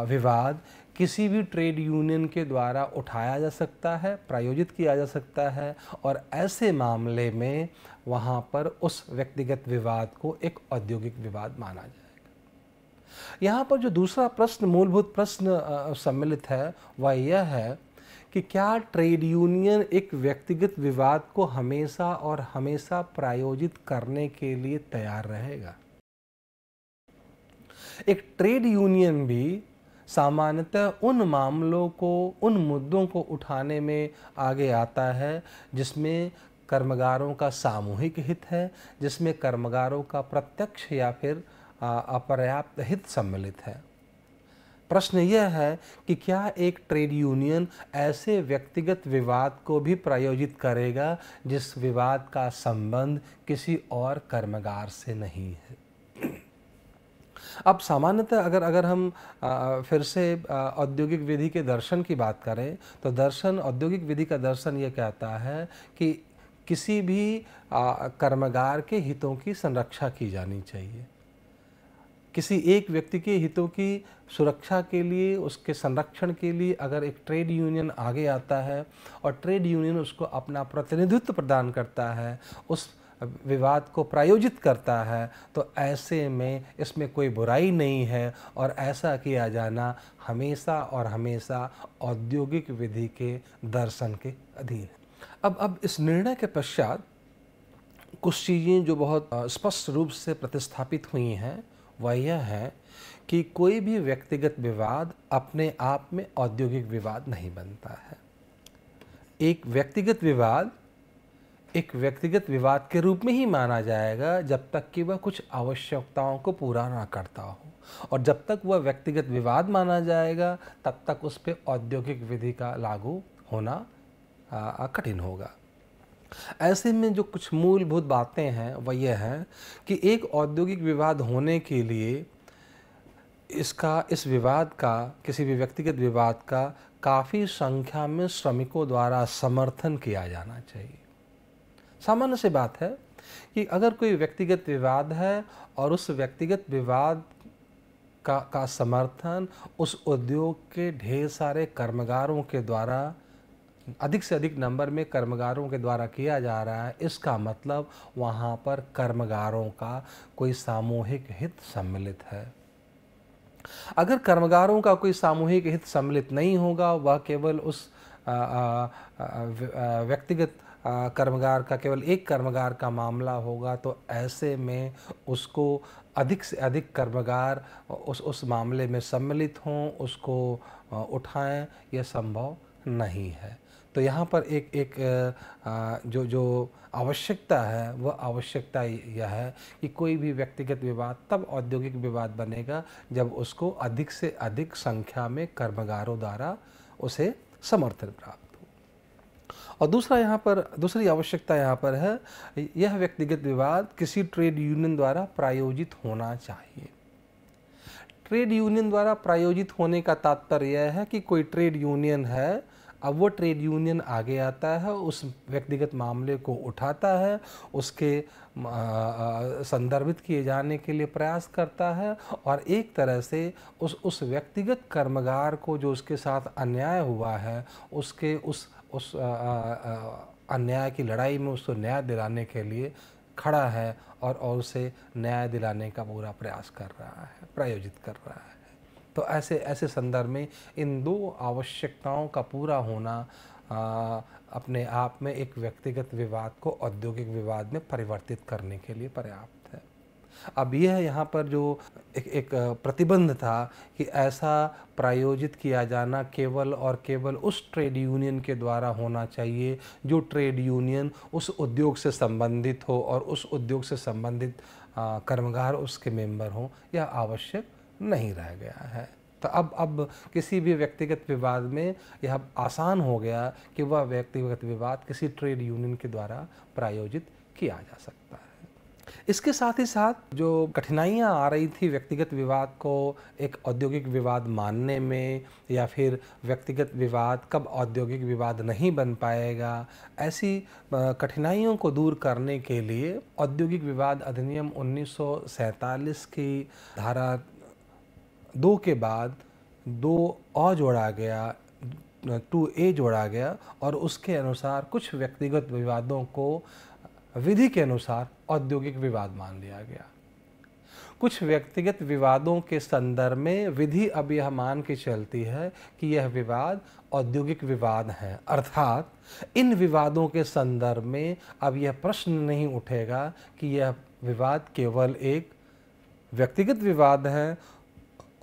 Speaker 1: विवाद किसी भी ट्रेड यूनियन के द्वारा उठाया जा सकता है प्रायोजित किया जा सकता है और ऐसे मामले में वहाँ पर उस व्यक्तिगत विवाद को एक औद्योगिक विवाद माना जाएगा यहाँ पर जो दूसरा प्रश्न मूलभूत प्रश्न सम्मिलित है वह यह है कि क्या ट्रेड यूनियन एक व्यक्तिगत विवाद को हमेशा और हमेशा प्रायोजित करने के लिए तैयार रहेगा एक ट्रेड यूनियन भी सामान्यतः उन मामलों को उन मुद्दों को उठाने में आगे आता है जिसमें कर्मगारों का सामूहिक हित है जिसमें कर्मगारों का प्रत्यक्ष या फिर अपर्याप्त हित सम्मिलित है प्रश्न यह है कि क्या एक ट्रेड यूनियन ऐसे व्यक्तिगत विवाद को भी प्रायोजित करेगा जिस विवाद का संबंध किसी और कर्मगार से नहीं है अब सामान्यतः अगर अगर हम फिर से औद्योगिक विधि के दर्शन की बात करें तो दर्शन औद्योगिक विधि का दर्शन ये कहता है कि किसी भी कर्मगार के हितों की संरक्षा की जानी चाहिए किसी एक व्यक्ति के हितों की सुरक्षा के लिए उसके संरक्षण के लिए अगर एक ट्रेड यूनियन आगे आता है और ट्रेड यूनियन उसको अपना प्रतिनिधित्व प्रदान करता है उस विवाद को प्रायोजित करता है तो ऐसे में इसमें कोई बुराई नहीं है और ऐसा किया जाना हमेशा और हमेशा औद्योगिक विधि के दर्शन के अधीन है अब अब इस निर्णय के पश्चात कुछ चीज़ें जो बहुत स्पष्ट रूप से प्रतिस्थापित हुई हैं वह यह है कि कोई भी व्यक्तिगत विवाद अपने आप में औद्योगिक विवाद नहीं बनता है एक व्यक्तिगत विवाद एक व्यक्तिगत विवाद के रूप में ही माना जाएगा जब तक कि वह कुछ आवश्यकताओं को पूरा ना करता हो और जब तक वह व्यक्तिगत विवाद माना जाएगा तब तक उस पर औद्योगिक विधि का लागू होना कठिन होगा ऐसे में जो कुछ मूलभूत बातें हैं वह यह हैं कि एक औद्योगिक विवाद होने के लिए इसका इस विवाद का किसी भी व्यक्तिगत विवाद का काफ़ी संख्या में श्रमिकों द्वारा समर्थन किया जाना चाहिए सामान्य सी बात है कि अगर कोई व्यक्तिगत विवाद है और उस व्यक्तिगत विवाद का का समर्थन उस उद्योग के ढेर सारे कर्मगारों के द्वारा अधिक से अधिक नंबर में कर्मगारों के द्वारा किया जा रहा है इसका मतलब वहाँ पर कर्मगारों का कोई सामूहिक हित सम्मिलित है अगर कर्मगारों का कोई सामूहिक हित सम्मिलित नहीं होगा वह केवल उस व्यक्तिगत कर्मगार का केवल एक कर्मगार का मामला होगा तो ऐसे में उसको अधिक से अधिक कर्मगार उस उस मामले में सम्मिलित हों उसको उठाएं यह संभव नहीं है तो यहाँ पर एक एक जो जो आवश्यकता है वह आवश्यकता यह है कि कोई भी व्यक्तिगत विवाद तब औद्योगिक विवाद बनेगा जब उसको अधिक से अधिक संख्या में कर्मगारों द्वारा उसे समर्थन प्राप्त और दूसरा यहाँ पर दूसरी आवश्यकता यहाँ पर है यह व्यक्तिगत विवाद किसी ट्रेड यूनियन द्वारा प्रायोजित होना चाहिए ट्रेड यूनियन द्वारा प्रायोजित होने का तात्पर्य यह है कि कोई ट्रेड यूनियन है अब वो ट्रेड यूनियन आगे आता है उस व्यक्तिगत मामले को उठाता है उसके संदर्भित किए जाने के लिए प्रयास करता है और एक तरह से उस उस व्यक्तिगत कर्मगार को जो उसके साथ अन्याय हुआ है उसके उस उस अन्याय की लड़ाई में उसको न्याय दिलाने के लिए खड़ा है और और उसे न्याय दिलाने का पूरा प्रयास कर रहा है प्रायोजित कर रहा है तो ऐसे ऐसे संदर्भ में इन दो आवश्यकताओं का पूरा होना आ, अपने आप में एक व्यक्तिगत विवाद को औद्योगिक विवाद में परिवर्तित करने के लिए पर्याप्त अब यह यहाँ पर जो एक, एक प्रतिबंध था कि ऐसा प्रायोजित किया जाना केवल और केवल उस ट्रेड यूनियन के द्वारा होना चाहिए जो ट्रेड यूनियन उस उद्योग से संबंधित हो और उस उद्योग से संबंधित कर्मगार उसके मेंबर हों यह आवश्यक नहीं रह गया है तो अब अब किसी भी व्यक्तिगत विवाद में यह आसान हो गया कि वह व्यक्तिगत विवाद किसी ट्रेड यूनियन के द्वारा प्रायोजित किया जा सकता है इसके साथ ही साथ जो कठिनाइयाँ आ रही थी व्यक्तिगत विवाद को एक औद्योगिक विवाद मानने में या फिर व्यक्तिगत विवाद कब औद्योगिक विवाद नहीं बन पाएगा ऐसी कठिनाइयों को दूर करने के लिए औद्योगिक विवाद अधिनियम उन्नीस की धारा दो के बाद दो और जोड़ा गया टू ए जोड़ा गया और उसके अनुसार कुछ व्यक्तिगत विवादों को विधि के अनुसार औद्योगिक विवाद मान लिया गया कुछ व्यक्तिगत विवादों के संदर्भ में विधि अब यह मान के चलती है कि यह विवाद औद्योगिक विवाद है अर्थात इन विवादों के संदर्भ में अब यह प्रश्न नहीं उठेगा कि यह विवाद केवल एक व्यक्तिगत विवाद है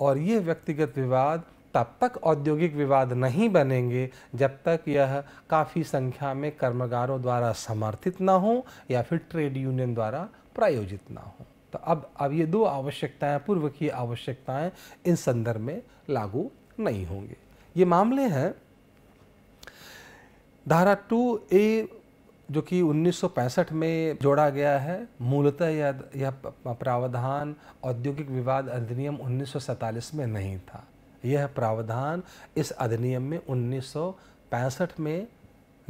Speaker 1: और यह व्यक्तिगत विवाद तब तक औद्योगिक विवाद नहीं बनेंगे जब तक यह काफ़ी संख्या में कर्मगारों द्वारा समर्थित ना हो या फिर ट्रेड यूनियन द्वारा प्रायोजित ना हो तो अब अब ये दो आवश्यकताएं पूर्व की आवश्यकताएं इन संदर्भ में लागू नहीं होंगे ये मामले हैं धारा टू ए जो कि 1965 में जोड़ा गया है मूलतः यह प्रावधान औद्योगिक विवाद अधिनियम 1947 में नहीं था यह प्रावधान इस अधिनियम में उन्नीस में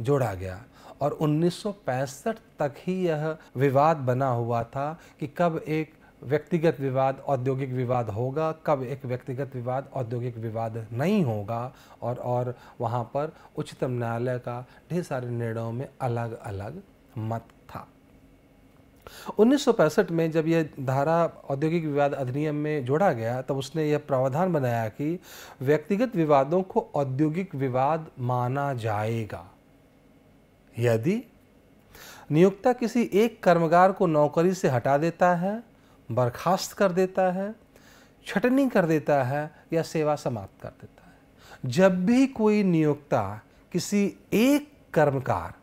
Speaker 1: जोड़ा गया और उन्नीस तक ही यह विवाद बना हुआ था कि कब एक व्यक्तिगत विवाद औद्योगिक विवाद होगा कब एक व्यक्तिगत विवाद औद्योगिक विवाद नहीं होगा और और वहाँ पर उच्चतम न्यायालय का ढेर सारे निर्णयों में अलग अलग मत उन्नीस में जब यह धारा औद्योगिक विवाद अधिनियम में जोड़ा गया तब उसने यह प्रावधान बनाया कि व्यक्तिगत विवादों को औद्योगिक विवाद माना जाएगा यदि नियोक्ता किसी एक कर्मगार को नौकरी से हटा देता है बर्खास्त कर देता है छटनी कर देता है या सेवा समाप्त कर देता है जब भी कोई नियोक्ता किसी एक कर्मकार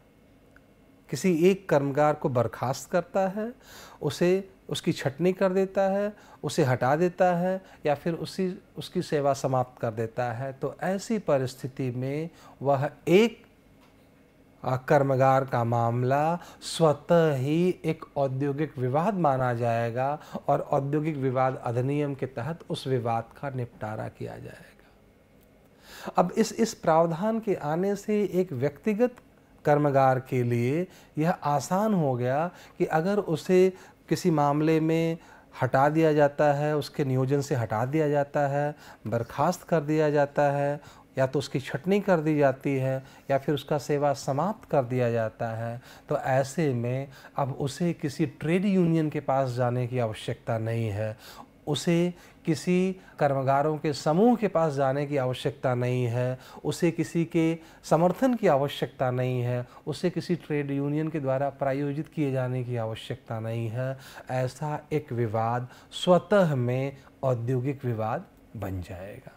Speaker 1: किसी एक कर्मगार को बर्खास्त करता है उसे उसकी छटनी कर देता है उसे हटा देता है या फिर उसी उसकी सेवा समाप्त कर देता है तो ऐसी परिस्थिति में वह एक कर्मगार का मामला स्वतः ही एक औद्योगिक विवाद माना जाएगा और औद्योगिक विवाद अधिनियम के तहत उस विवाद का निपटारा किया जाएगा अब इस इस प्रावधान के आने से एक व्यक्तिगत कर्मगार के लिए यह आसान हो गया कि अगर उसे किसी मामले में हटा दिया जाता है उसके नियोजन से हटा दिया जाता है बर्खास्त कर दिया जाता है या तो उसकी छटनी कर दी जाती है या फिर उसका सेवा समाप्त कर दिया जाता है तो ऐसे में अब उसे किसी ट्रेड यूनियन के पास जाने की आवश्यकता नहीं है उसे किसी कर्मगारों के समूह के पास जाने की आवश्यकता नहीं है उसे किसी के समर्थन की आवश्यकता नहीं है उसे किसी ट्रेड यूनियन के द्वारा प्रायोजित किए जाने की आवश्यकता नहीं है ऐसा एक विवाद स्वतः में औद्योगिक विवाद बन जाएगा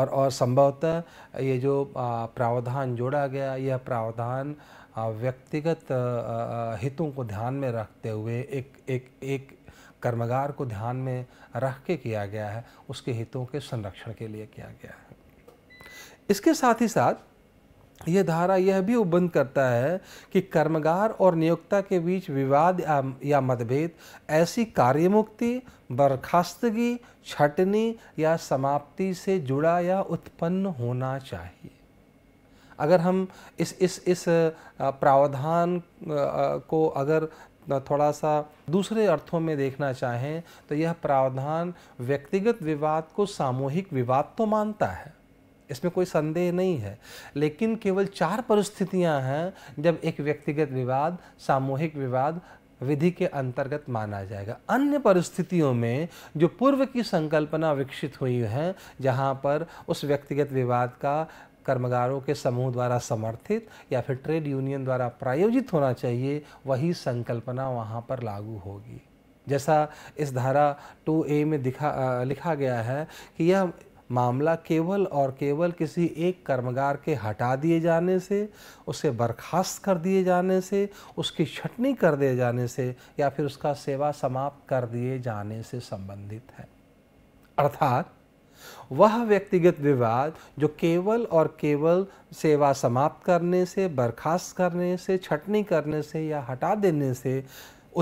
Speaker 1: और और संभवतः ये जो प्रावधान जोड़ा गया यह प्रावधान व्यक्तिगत हितों को ध्यान में रखते हुए एक एक एक कर्मगार को ध्यान में रख के किया गया है उसके हितों के संरक्षण के लिए किया गया है इसके साथ ही साथ यह धारा यह भी उपबंध करता है कि कर्मगार और नियोक्ता के बीच विवाद या मतभेद ऐसी कार्यमुक्ति बर्खास्तगी छटनी या समाप्ति से जुड़ा या उत्पन्न होना चाहिए अगर हम इस इस इस प्रावधान को अगर थोड़ा सा दूसरे अर्थों में देखना चाहें तो यह प्रावधान व्यक्तिगत विवाद को सामूहिक विवाद तो मानता है इसमें कोई संदेह नहीं है लेकिन केवल चार परिस्थितियां हैं जब एक व्यक्तिगत विवाद सामूहिक विवाद विधि के अंतर्गत माना जाएगा अन्य परिस्थितियों में जो पूर्व की संकल्पना विकसित हुई है जहाँ पर उस व्यक्तिगत विवाद का कर्मगारों के समूह द्वारा समर्थित या फिर ट्रेड यूनियन द्वारा प्रायोजित होना चाहिए वही संकल्पना वहाँ पर लागू होगी जैसा इस धारा टू ए में दिखा आ, लिखा गया है कि यह मामला केवल और केवल किसी एक कर्मगार के हटा दिए जाने से उसे बर्खास्त कर दिए जाने से उसकी छटनी कर दिए जाने से या फिर उसका सेवा समाप्त कर दिए जाने से संबंधित है अर्थात वह व्यक्तिगत विवाद जो केवल और केवल सेवा समाप्त करने से बर्खास्त करने से छटनी करने से या हटा देने से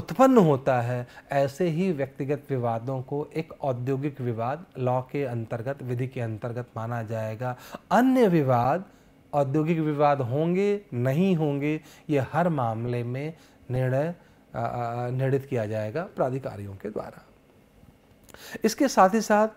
Speaker 1: उत्पन्न होता है ऐसे ही व्यक्तिगत विवादों को एक औद्योगिक विवाद लॉ के अंतर्गत विधि के अंतर्गत माना जाएगा अन्य विवाद औद्योगिक विवाद होंगे नहीं होंगे ये हर मामले में निर्णय निर्णित किया जाएगा प्राधिकारियों के द्वारा इसके साथ ही साथ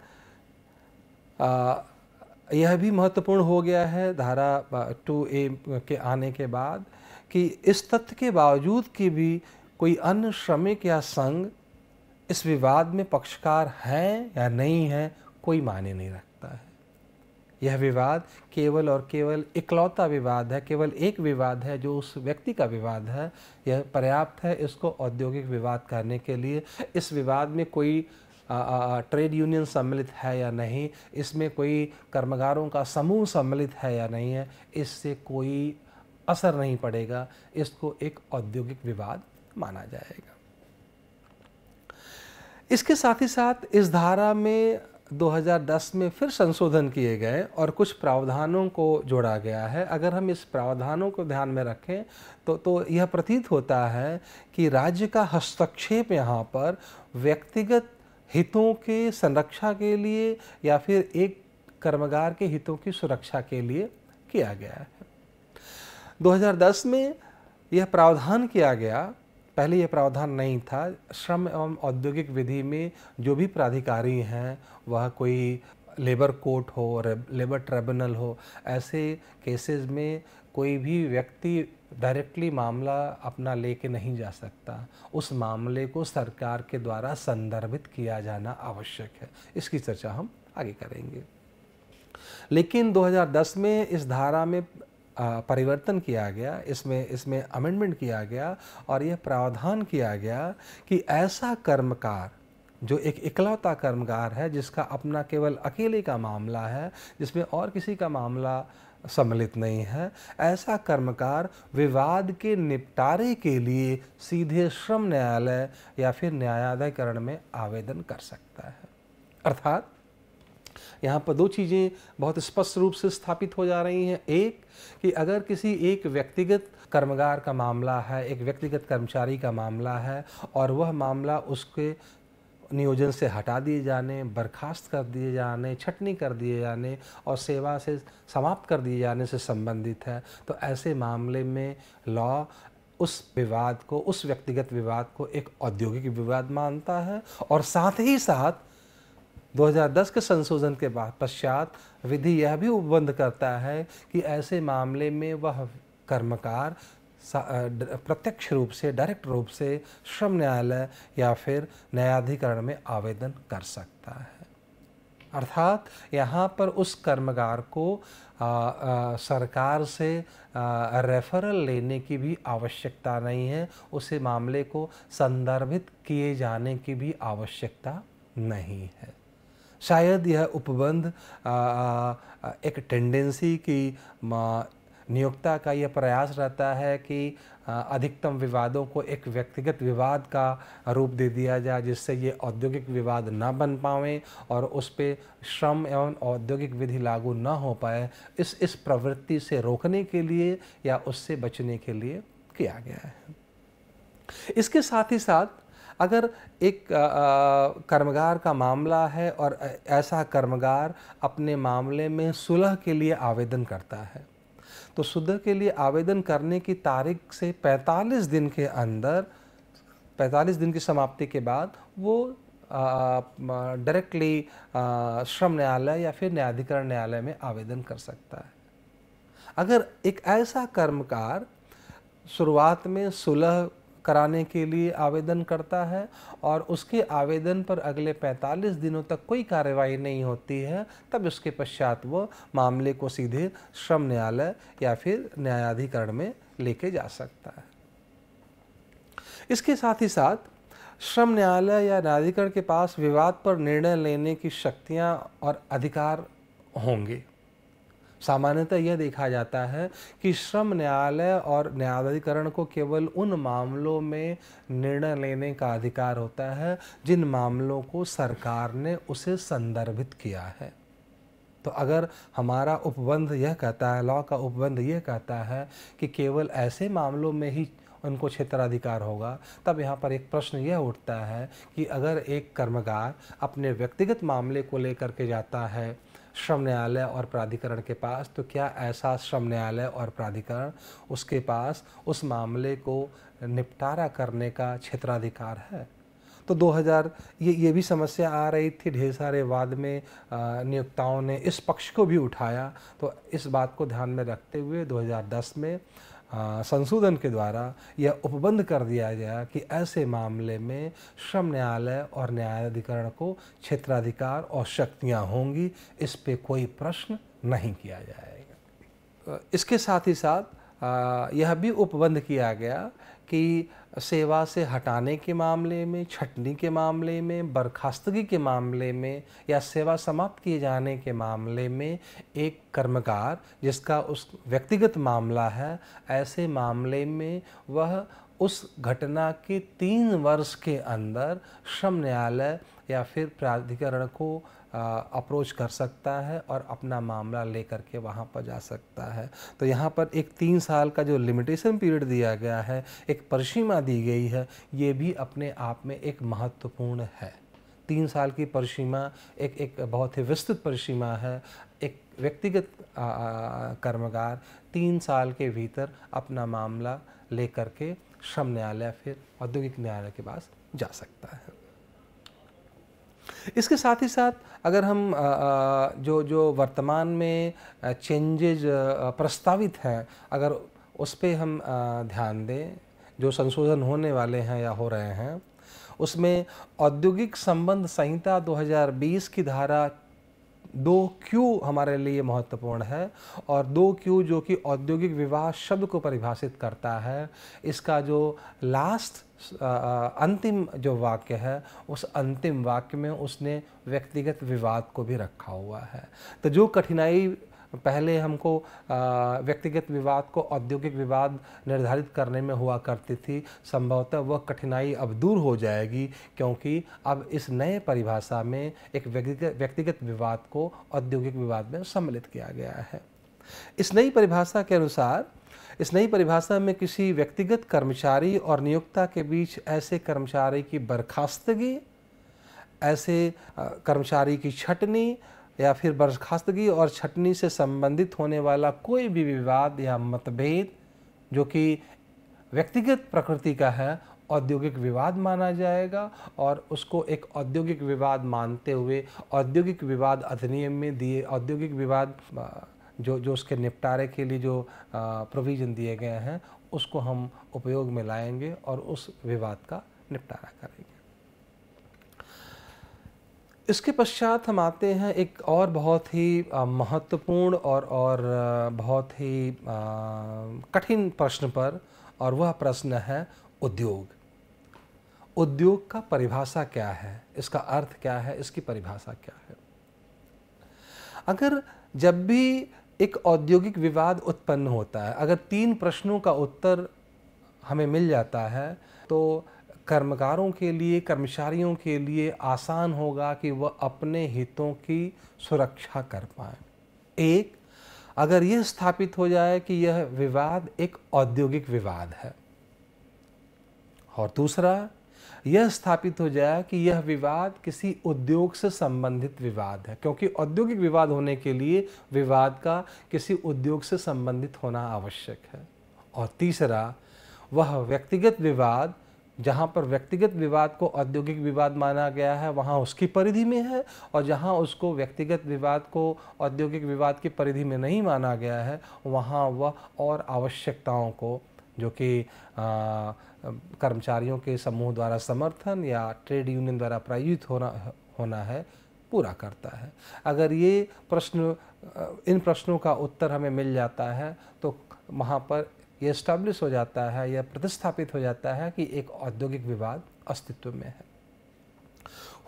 Speaker 1: यह भी महत्वपूर्ण हो गया है धारा टू ए के आने के बाद कि इस तथ्य के बावजूद कि भी कोई अन्य श्रमिक या संघ इस विवाद में पक्षकार हैं या नहीं है कोई माने नहीं रखता है यह विवाद केवल और केवल इकलौता विवाद है केवल एक विवाद है जो उस व्यक्ति का विवाद है यह पर्याप्त है इसको औद्योगिक विवाद करने के लिए इस विवाद में कोई ट्रेड यूनियन सम्मिलित है या नहीं इसमें कोई कर्मगारों का समूह सम्मिलित है या नहीं है इससे कोई असर नहीं पड़ेगा इसको एक औद्योगिक विवाद माना जाएगा इसके साथ ही साथ इस धारा में 2010 में फिर संशोधन किए गए और कुछ प्रावधानों को जोड़ा गया है अगर हम इस प्रावधानों को ध्यान में रखें तो तो यह प्रतीत होता है कि राज्य का हस्तक्षेप यहाँ पर व्यक्तिगत हितों के संरक्षा के लिए या फिर एक कर्मगार के हितों की सुरक्षा के लिए किया गया है 2010 में यह प्रावधान किया गया पहले यह प्रावधान नहीं था श्रम एवं औद्योगिक विधि में जो भी प्राधिकारी हैं वह कोई लेबर कोर्ट हो लेबर ट्रिब्यूनल हो ऐसे केसेस में कोई भी व्यक्ति डायरेक्टली मामला अपना लेके नहीं जा सकता उस मामले को सरकार के द्वारा संदर्भित किया जाना आवश्यक है इसकी चर्चा हम आगे करेंगे लेकिन 2010 में इस धारा में परिवर्तन किया गया इसमें इसमें अमेंडमेंट किया गया और यह प्रावधान किया गया कि ऐसा कर्मकार जो एक इकलौता कर्मकार है जिसका अपना केवल अकेले का मामला है जिसमें और किसी का मामला सम्मिलित नहीं है ऐसा कर्मकार विवाद के निपटारे के लिए सीधे श्रम न्यायालय या फिर न्यायाधिकरण में आवेदन कर सकता है अर्थात यहाँ पर दो चीज़ें बहुत स्पष्ट रूप से स्थापित हो जा रही हैं एक कि अगर किसी एक व्यक्तिगत कर्मगार का मामला है एक व्यक्तिगत कर्मचारी का मामला है और वह मामला उसके नियोजन से हटा दिए जाने बर्खास्त कर दिए जाने छटनी कर दिए जाने और सेवा से समाप्त कर दिए जाने से संबंधित है तो ऐसे मामले में लॉ उस विवाद को उस व्यक्तिगत विवाद को एक औद्योगिक विवाद मानता है और साथ ही साथ 2010 के संशोधन के बाद पश्चात विधि यह भी उपबंध करता है कि ऐसे मामले में वह कर्मकार प्रत्यक्ष रूप से डायरेक्ट रूप से श्रम न्यायालय या फिर न्यायाधिकरण में आवेदन कर सकता है अर्थात यहाँ पर उस कर्मगार को आ, आ, सरकार से आ, रेफरल लेने की भी आवश्यकता नहीं है उसे मामले को संदर्भित किए जाने की भी आवश्यकता नहीं है शायद यह उपबंध एक टेंडेंसी की नियोक्ता का यह प्रयास रहता है कि अधिकतम विवादों को एक व्यक्तिगत विवाद का रूप दे दिया जाए जिससे ये औद्योगिक विवाद ना बन पाएँ और उस पर श्रम एवं औद्योगिक विधि लागू ना हो पाए इस इस प्रवृत्ति से रोकने के लिए या उससे बचने के लिए किया गया है इसके साथ ही साथ अगर एक कर्मगार का मामला है और ऐसा कर्मगार अपने मामले में सुलह के लिए आवेदन करता है तो शुद्ध के लिए आवेदन करने की तारीख से 45 दिन के अंदर 45 दिन की समाप्ति के बाद वो डायरेक्टली श्रम न्यायालय या फिर न्यायाधिकरण न्यायालय में आवेदन कर सकता है अगर एक ऐसा कर्मकार शुरुआत में सुलह कराने के लिए आवेदन करता है और उसके आवेदन पर अगले 45 दिनों तक कोई कार्रवाई नहीं होती है तब उसके पश्चात वो मामले को सीधे श्रम न्यायालय या फिर न्यायाधिकरण में लेके जा सकता है इसके साथ ही साथ श्रम न्यायालय या न्यायाधिकरण के पास विवाद पर निर्णय लेने की शक्तियाँ और अधिकार होंगे सामान्यतः यह देखा जाता है कि श्रम न्यायालय और न्यायाधिकरण को केवल उन मामलों में निर्णय लेने का अधिकार होता है जिन मामलों को सरकार ने उसे संदर्भित किया है तो अगर हमारा उपबंध यह कहता है लॉ का उपबंध यह कहता है कि केवल ऐसे मामलों में ही उनको क्षेत्राधिकार होगा तब यहाँ पर एक प्रश्न यह उठता है कि अगर एक कर्मगार अपने व्यक्तिगत मामले को लेकर के जाता है श्रम न्यायालय और प्राधिकरण के पास तो क्या ऐसा श्रम न्यायालय और प्राधिकरण उसके पास उस मामले को निपटारा करने का क्षेत्राधिकार है तो 2000 ये ये भी समस्या आ रही थी ढेर सारे वाद में नियोक्ताओं ने इस पक्ष को भी उठाया तो इस बात को ध्यान में रखते हुए 2010 में संशोधन के द्वारा यह उपबंध कर दिया गया कि ऐसे मामले में श्रम न्यायालय और न्यायाधिकरण को क्षेत्राधिकार और शक्तियाँ होंगी इस पर कोई प्रश्न नहीं किया जाएगा इसके साथ ही साथ यह भी उपबंध किया गया कि सेवा से हटाने के मामले में छटनी के मामले में बर्खास्तगी के मामले में या सेवा समाप्त किए जाने के मामले में एक कर्मकार जिसका उस व्यक्तिगत मामला है ऐसे मामले में वह उस घटना के तीन वर्ष के अंदर श्रम न्यायालय या फिर प्राधिकरण को अप्रोच कर सकता है और अपना मामला लेकर के वहाँ पर जा सकता है तो यहाँ पर एक तीन साल का जो लिमिटेशन पीरियड दिया गया है एक परसीमा दी गई है ये भी अपने आप में एक महत्वपूर्ण है तीन साल की परिसीमा एक एक बहुत ही विस्तृत परिसीमा है एक व्यक्तिगत कर्मगार तीन साल के भीतर अपना मामला लेकर के श्रम न्यायालय फिर औद्योगिक न्यायालय के पास जा सकता है इसके साथ ही साथ अगर हम जो जो वर्तमान में चेंजेज प्रस्तावित हैं अगर उस पर हम ध्यान दें जो संशोधन होने वाले हैं या हो रहे हैं उसमें औद्योगिक संबंध संहिता 2020 की धारा दो क्यू हमारे लिए महत्वपूर्ण है और दो क्यू जो कि औद्योगिक विवाह शब्द को परिभाषित करता है इसका जो लास्ट अंतिम जो वाक्य है उस अंतिम वाक्य में उसने व्यक्तिगत विवाद को भी रखा हुआ है तो जो कठिनाई पहले हमको व्यक्तिगत विवाद को औद्योगिक विवाद निर्धारित करने में हुआ करती थी संभवतः वह कठिनाई अब दूर हो जाएगी क्योंकि अब इस नए परिभाषा में एक व्यक्तिगत विवाद को औद्योगिक विवाद में सम्मिलित किया गया है इस नई परिभाषा के अनुसार इस नई परिभाषा में किसी व्यक्तिगत कर्मचारी और नियोक्ता के बीच ऐसे कर्मचारी की बर्खास्तगी ऐसे कर्मचारी की छटनी या फिर बर्खास्तगी और छटनी से संबंधित होने वाला कोई भी विवाद या मतभेद जो कि व्यक्तिगत प्रकृति का है औद्योगिक विवाद माना जाएगा और उसको एक औद्योगिक विवाद मानते हुए औद्योगिक विवाद अधिनियम में दिए औद्योगिक विवाद जो जो उसके निपटारे के लिए जो प्रोविज़न दिए गए हैं उसको हम उपयोग में लाएंगे और उस विवाद का निपटारा करेंगे इसके पश्चात हम आते हैं एक और बहुत ही महत्वपूर्ण और और बहुत ही कठिन प्रश्न पर और वह प्रश्न है उद्योग उद्योग का परिभाषा क्या है इसका अर्थ क्या है इसकी परिभाषा क्या है अगर जब भी एक औद्योगिक विवाद उत्पन्न होता है अगर तीन प्रश्नों का उत्तर हमें मिल जाता है तो कर्मकारों के लिए कर्मचारियों के लिए आसान होगा कि वह अपने हितों की सुरक्षा कर पाए एक अगर यह स्थापित हो जाए कि यह विवाद एक औद्योगिक विवाद है और दूसरा यह स्थापित हो जाए कि यह विवाद किसी उद्योग से संबंधित विवाद है क्योंकि औद्योगिक विवाद होने के लिए विवाद का किसी उद्योग से संबंधित होना आवश्यक है और तीसरा वह व्यक्तिगत विवाद जहाँ पर व्यक्तिगत विवाद को औद्योगिक विवाद माना गया है वहाँ उसकी परिधि में है और जहाँ उसको व्यक्तिगत विवाद को औद्योगिक विवाद की परिधि में नहीं माना गया है वहाँ वह और आवश्यकताओं को जो कि कर्मचारियों के समूह द्वारा समर्थन या ट्रेड यूनियन द्वारा प्रायोजित होना होना है पूरा करता है अगर ये प्रश्न इन प्रश्नों का उत्तर हमें मिल जाता है तो वहाँ पर ये स्टैब्लिश हो जाता है या प्रतिस्थापित हो जाता है कि एक औद्योगिक विवाद अस्तित्व में है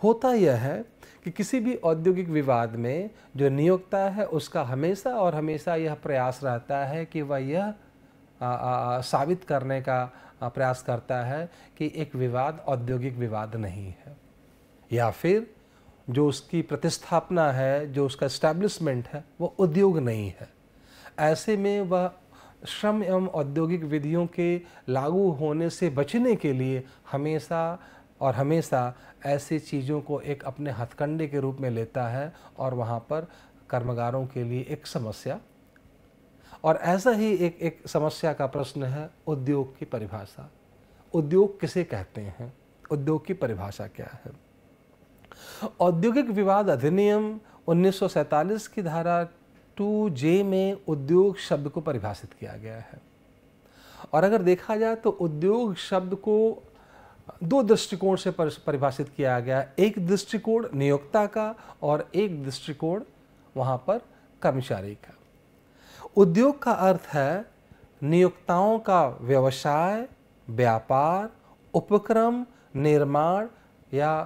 Speaker 1: होता यह है कि किसी भी औद्योगिक विवाद में जो नियोक्ता है उसका हमेशा और हमेशा यह प्रयास रहता है कि वह यह साबित करने का प्रयास करता है कि एक विवाद औद्योगिक विवाद नहीं है या फिर जो उसकी प्रतिस्थापना है जो उसका इस्टेब्लिशमेंट है वो उद्योग नहीं है ऐसे में वह श्रम एवं औद्योगिक विधियों के लागू होने से बचने के लिए हमेशा और हमेशा ऐसी चीज़ों को एक अपने हथकंडे के रूप में लेता है और वहाँ पर कर्मगारों के लिए एक समस्या और ऐसा ही एक एक समस्या का प्रश्न है उद्योग की परिभाषा उद्योग किसे कहते हैं उद्योग की परिभाषा क्या है औद्योगिक विवाद अधिनियम 1947 की धारा टू जे में उद्योग शब्द को परिभाषित किया गया है और अगर देखा जाए तो उद्योग शब्द को दो दृष्टिकोण से परिभाषित किया गया एक दृष्टिकोण नियोक्ता का और एक दृष्टिकोण वहाँ पर कर्मचारी का उद्योग का अर्थ है नियोक्ताओं का व्यवसाय व्यापार उपक्रम निर्माण या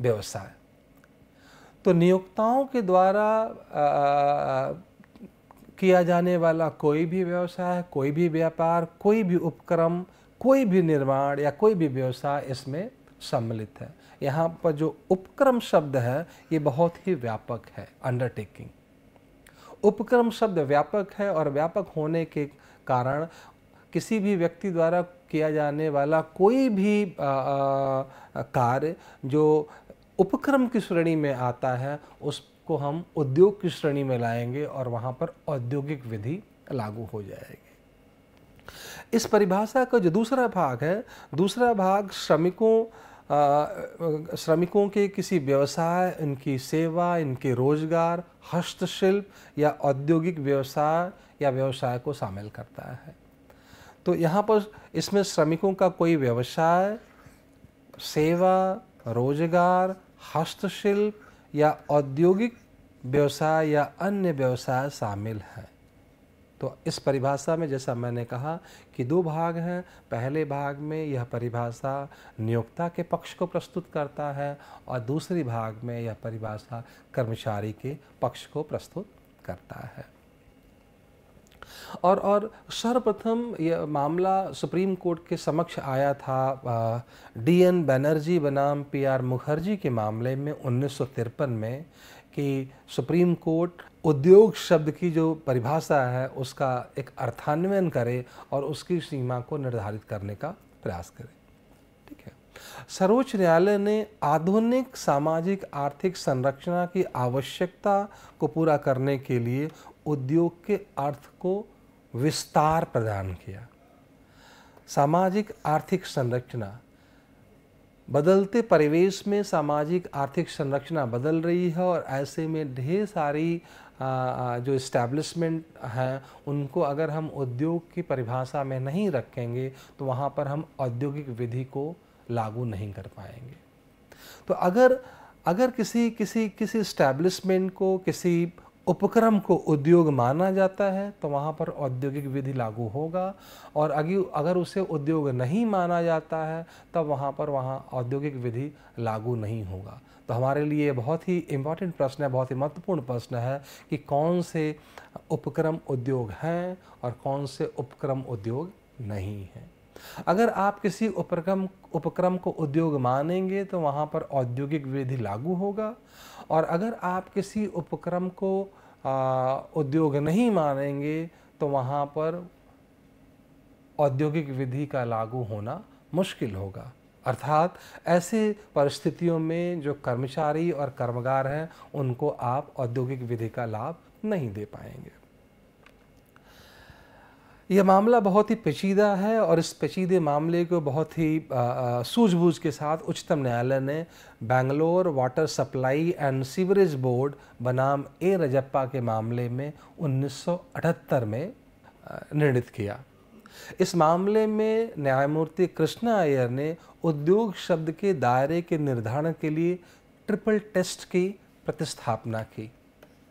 Speaker 1: व्यवसाय तो नियोक्ताओं के द्वारा किया जाने वाला कोई भी व्यवसाय कोई भी व्यापार कोई भी उपक्रम कोई भी निर्माण या कोई भी व्यवसाय इसमें सम्मिलित है यहाँ पर जो उपक्रम शब्द है ये बहुत ही व्यापक है अंडरटेकिंग उपक्रम शब्द व्यापक है और व्यापक होने के कारण किसी भी व्यक्ति द्वारा किया जाने वाला कोई भी कार्य जो उपक्रम की श्रेणी में आता है उसको हम उद्योग की श्रेणी में लाएंगे और वहाँ पर औद्योगिक विधि लागू हो जाएगी इस परिभाषा का जो दूसरा भाग है दूसरा भाग श्रमिकों श्रमिकों के किसी व्यवसाय इनकी सेवा इनके रोजगार हस्तशिल्प या औद्योगिक व्यवसाय या व्यवसाय को शामिल करता है तो यहाँ पर इसमें श्रमिकों का कोई व्यवसाय सेवा रोजगार हस्तशिल्प या औद्योगिक व्यवसाय या अन्य व्यवसाय शामिल हैं तो इस परिभाषा में जैसा मैंने कहा कि दो भाग हैं पहले भाग में यह परिभाषा नियोक्ता के पक्ष को प्रस्तुत करता है और दूसरी भाग में यह परिभाषा कर्मचारी के पक्ष को प्रस्तुत करता है और और सर्वप्रथम यह मामला सुप्रीम कोर्ट के समक्ष आया था डी एन बनर्जी बनाम पी आर मुखर्जी के मामले में उन्नीस में कि सुप्रीम कोर्ट उद्योग शब्द की जो परिभाषा है उसका एक अर्थान्वयन करे और उसकी सीमा को निर्धारित करने का प्रयास करे ठीक है सर्वोच्च न्यायालय ने आधुनिक सामाजिक आर्थिक संरचना की आवश्यकता को पूरा करने के लिए उद्योग के अर्थ को विस्तार प्रदान किया सामाजिक आर्थिक संरचना बदलते परिवेश में सामाजिक आर्थिक संरचना बदल रही है और ऐसे में ढेर सारी जो इस्टेब्लिशमेंट हैं उनको अगर हम उद्योग की परिभाषा में नहीं रखेंगे तो वहाँ पर हम औद्योगिक विधि को लागू नहीं कर पाएंगे तो अगर अगर किसी किसी किसी इस्टेब्लिशमेंट को किसी उपक्रम को उद्योग माना जाता है तो वहाँ पर औद्योगिक विधि लागू होगा और अगर अगर उसे उद्योग नहीं माना जाता है तब तो वहाँ पर वहाँ औद्योगिक विधि लागू नहीं होगा तो हमारे लिए बहुत ही इम्पॉर्टेंट प्रश्न है बहुत ही महत्वपूर्ण प्रश्न है कि कौन से उपक्रम उद्योग हैं और कौन से उपक्रम उद्योग नहीं हैं अगर आप किसी उपक्रम उपक्रम को उद्योग मानेंगे तो वहाँ पर औद्योगिक विधि लागू होगा और अगर आप किसी उपक्रम को आ, उद्योग नहीं मानेंगे तो वहाँ पर औद्योगिक विधि का लागू होना मुश्किल होगा अर्थात ऐसे परिस्थितियों में जो कर्मचारी और कर्मगार हैं उनको आप औद्योगिक विधि का लाभ नहीं दे पाएंगे यह मामला बहुत ही पेचीदा है और इस पेचीदे मामले को बहुत ही सूझबूझ के साथ उच्चतम न्यायालय ने Bangalore water supply and sewerage board बनाम ए रजप्पा के मामले में 1978 में निर्णित किया इस मामले में न्यायमूर्ति कृष्णा अयर ने उद्योग शब्द के दायरे के निर्धारण के लिए ट्रिपल टेस्ट की प्रतिस्थापना की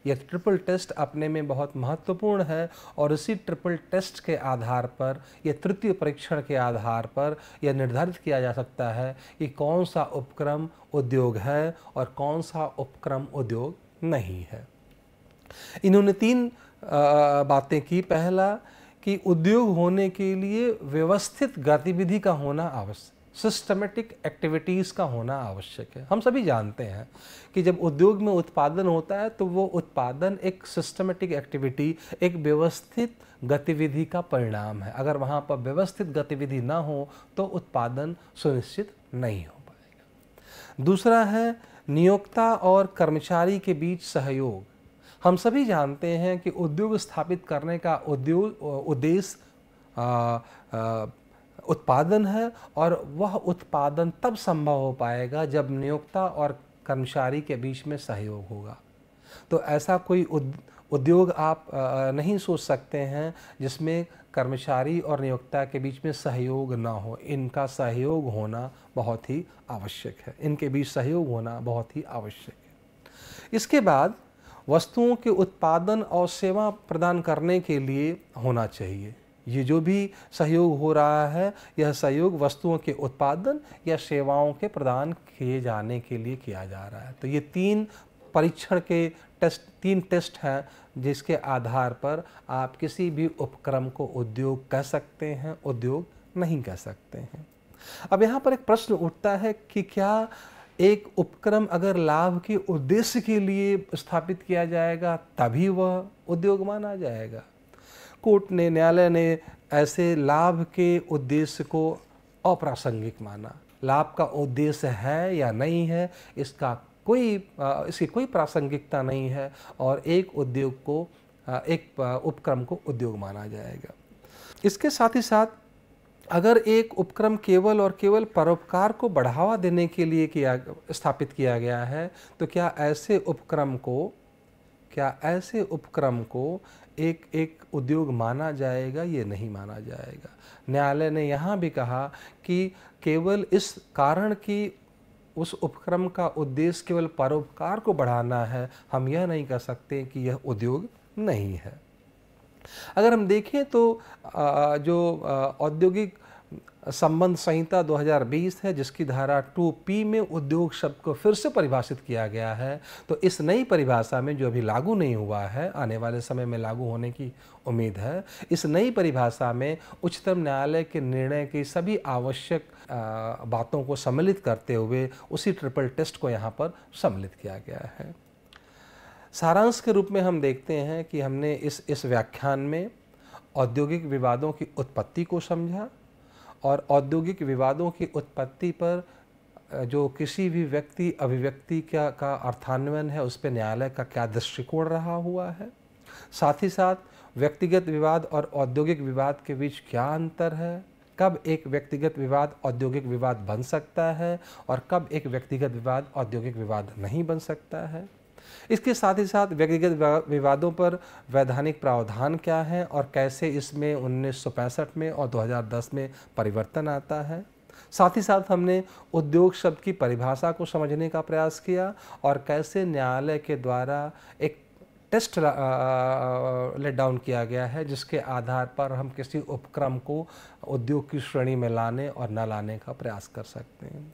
Speaker 1: यह ट्रिपल टेस्ट अपने में बहुत महत्वपूर्ण है और इसी ट्रिपल टेस्ट के आधार पर यह तृतीय परीक्षण के आधार पर यह निर्धारित किया जा सकता है कि कौन सा उपक्रम उद्योग है और कौन सा उपक्रम उद्योग नहीं है इन्होंने तीन बातें की पहला कि उद्योग होने के लिए व्यवस्थित गतिविधि का होना आवश्यक सिस्टमेटिक एक्टिविटीज़ का होना आवश्यक है हम सभी जानते हैं कि जब उद्योग में उत्पादन होता है तो वो उत्पादन एक सिस्टमेटिक एक्टिविटी एक व्यवस्थित गतिविधि का परिणाम है अगर वहाँ पर व्यवस्थित गतिविधि ना हो तो उत्पादन सुनिश्चित नहीं हो पाएगा दूसरा है नियोक्ता और कर्मचारी के बीच सहयोग हम सभी जानते हैं कि उद्योग स्थापित करने का उद्योग उद्देश्य उत्पादन है और वह उत्पादन तब संभव हो पाएगा जब नियोक्ता और कर्मचारी के बीच में सहयोग होगा तो ऐसा कोई उद, उद्योग आप नहीं सोच सकते हैं जिसमें कर्मचारी और नियोक्ता के बीच में सहयोग ना हो इनका सहयोग होना बहुत ही आवश्यक है इनके बीच सहयोग होना बहुत ही आवश्यक है इसके बाद वस्तुओं के उत्पादन और सेवा प्रदान करने के लिए होना चाहिए ये जो भी सहयोग हो रहा है यह सहयोग वस्तुओं के उत्पादन या सेवाओं के प्रदान किए जाने के लिए किया जा रहा है तो ये तीन परीक्षण के टेस्ट तीन टेस्ट हैं जिसके आधार पर आप किसी भी उपक्रम को उद्योग कह सकते हैं उद्योग नहीं कह सकते हैं अब यहाँ पर एक प्रश्न उठता है कि क्या एक उपक्रम अगर लाभ के उद्देश्य के लिए स्थापित किया जाएगा तभी वह उद्योग माना जाएगा कोर्ट ने न्यायालय ने ऐसे लाभ के उद्देश्य को अप्रासंगिक माना लाभ का उद्देश्य है या नहीं है इसका कोई इसकी कोई प्रासंगिकता नहीं है और एक उद्योग को एक उपक्रम को उद्योग माना जाएगा इसके साथ ही साथ अगर एक उपक्रम केवल और केवल परोपकार को बढ़ावा देने के लिए किया स्थापित किया गया है तो क्या ऐसे उपक्रम को क्या ऐसे उपक्रम को एक एक उद्योग माना जाएगा ये नहीं माना जाएगा न्यायालय ने यहाँ भी कहा कि केवल इस कारण की उस उपक्रम का उद्देश्य केवल परोपकार को बढ़ाना है हम यह नहीं कह सकते कि यह उद्योग नहीं है अगर हम देखें तो जो औद्योगिक संबंध संहिता 2020 है जिसकी धारा 2P में उद्योग शब्द को फिर से परिभाषित किया गया है तो इस नई परिभाषा में जो अभी लागू नहीं हुआ है आने वाले समय में लागू होने की उम्मीद है इस नई परिभाषा में उच्चतम न्यायालय के निर्णय की सभी आवश्यक बातों को सम्मिलित करते हुए उसी ट्रिपल टेस्ट को यहाँ पर सम्मिलित किया गया है सारांश के रूप में हम देखते हैं कि हमने इस इस व्याख्यान में औद्योगिक विवादों की उत्पत्ति को समझा और औद्योगिक विवादों की उत्पत्ति पर जो किसी भी व्यक्ति अभिव्यक्ति का का अर्थान्वयन है उस पर न्यायालय का क्या दृष्टिकोण रहा हुआ है साथ ही साथ व्यक्तिगत विवाद और औद्योगिक विवाद के बीच क्या अंतर है कब एक व्यक्तिगत विवाद औद्योगिक विवाद बन सकता है और कब एक व्यक्तिगत विवाद औद्योगिक विवाद नहीं बन सकता है इसके साथ ही साथ व्यक्तिगत विवादों पर वैधानिक प्रावधान क्या है और कैसे इसमें उन्नीस में और 2010 में परिवर्तन आता है साथ ही साथ हमने उद्योग शब्द की परिभाषा को समझने का प्रयास किया और कैसे न्यायालय के द्वारा एक टेस्ट लेट डाउन किया गया है जिसके आधार पर हम किसी उपक्रम को उद्योग की श्रेणी में लाने और न लाने का प्रयास कर सकते हैं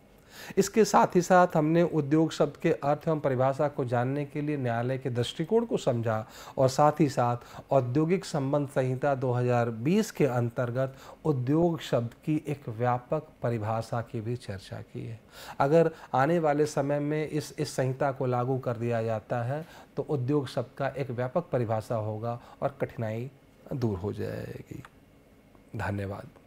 Speaker 1: इसके साथ ही साथ हमने उद्योग शब्द के अर्थ एवं परिभाषा को जानने के लिए न्यायालय के दृष्टिकोण को समझा और साथ ही साथ औद्योगिक संबंध संहिता 2020 के अंतर्गत उद्योग शब्द की एक व्यापक परिभाषा की भी चर्चा की है अगर आने वाले समय में इस इस संहिता को लागू कर दिया जाता है तो उद्योग शब्द का एक व्यापक परिभाषा होगा और कठिनाई दूर हो जाएगी धन्यवाद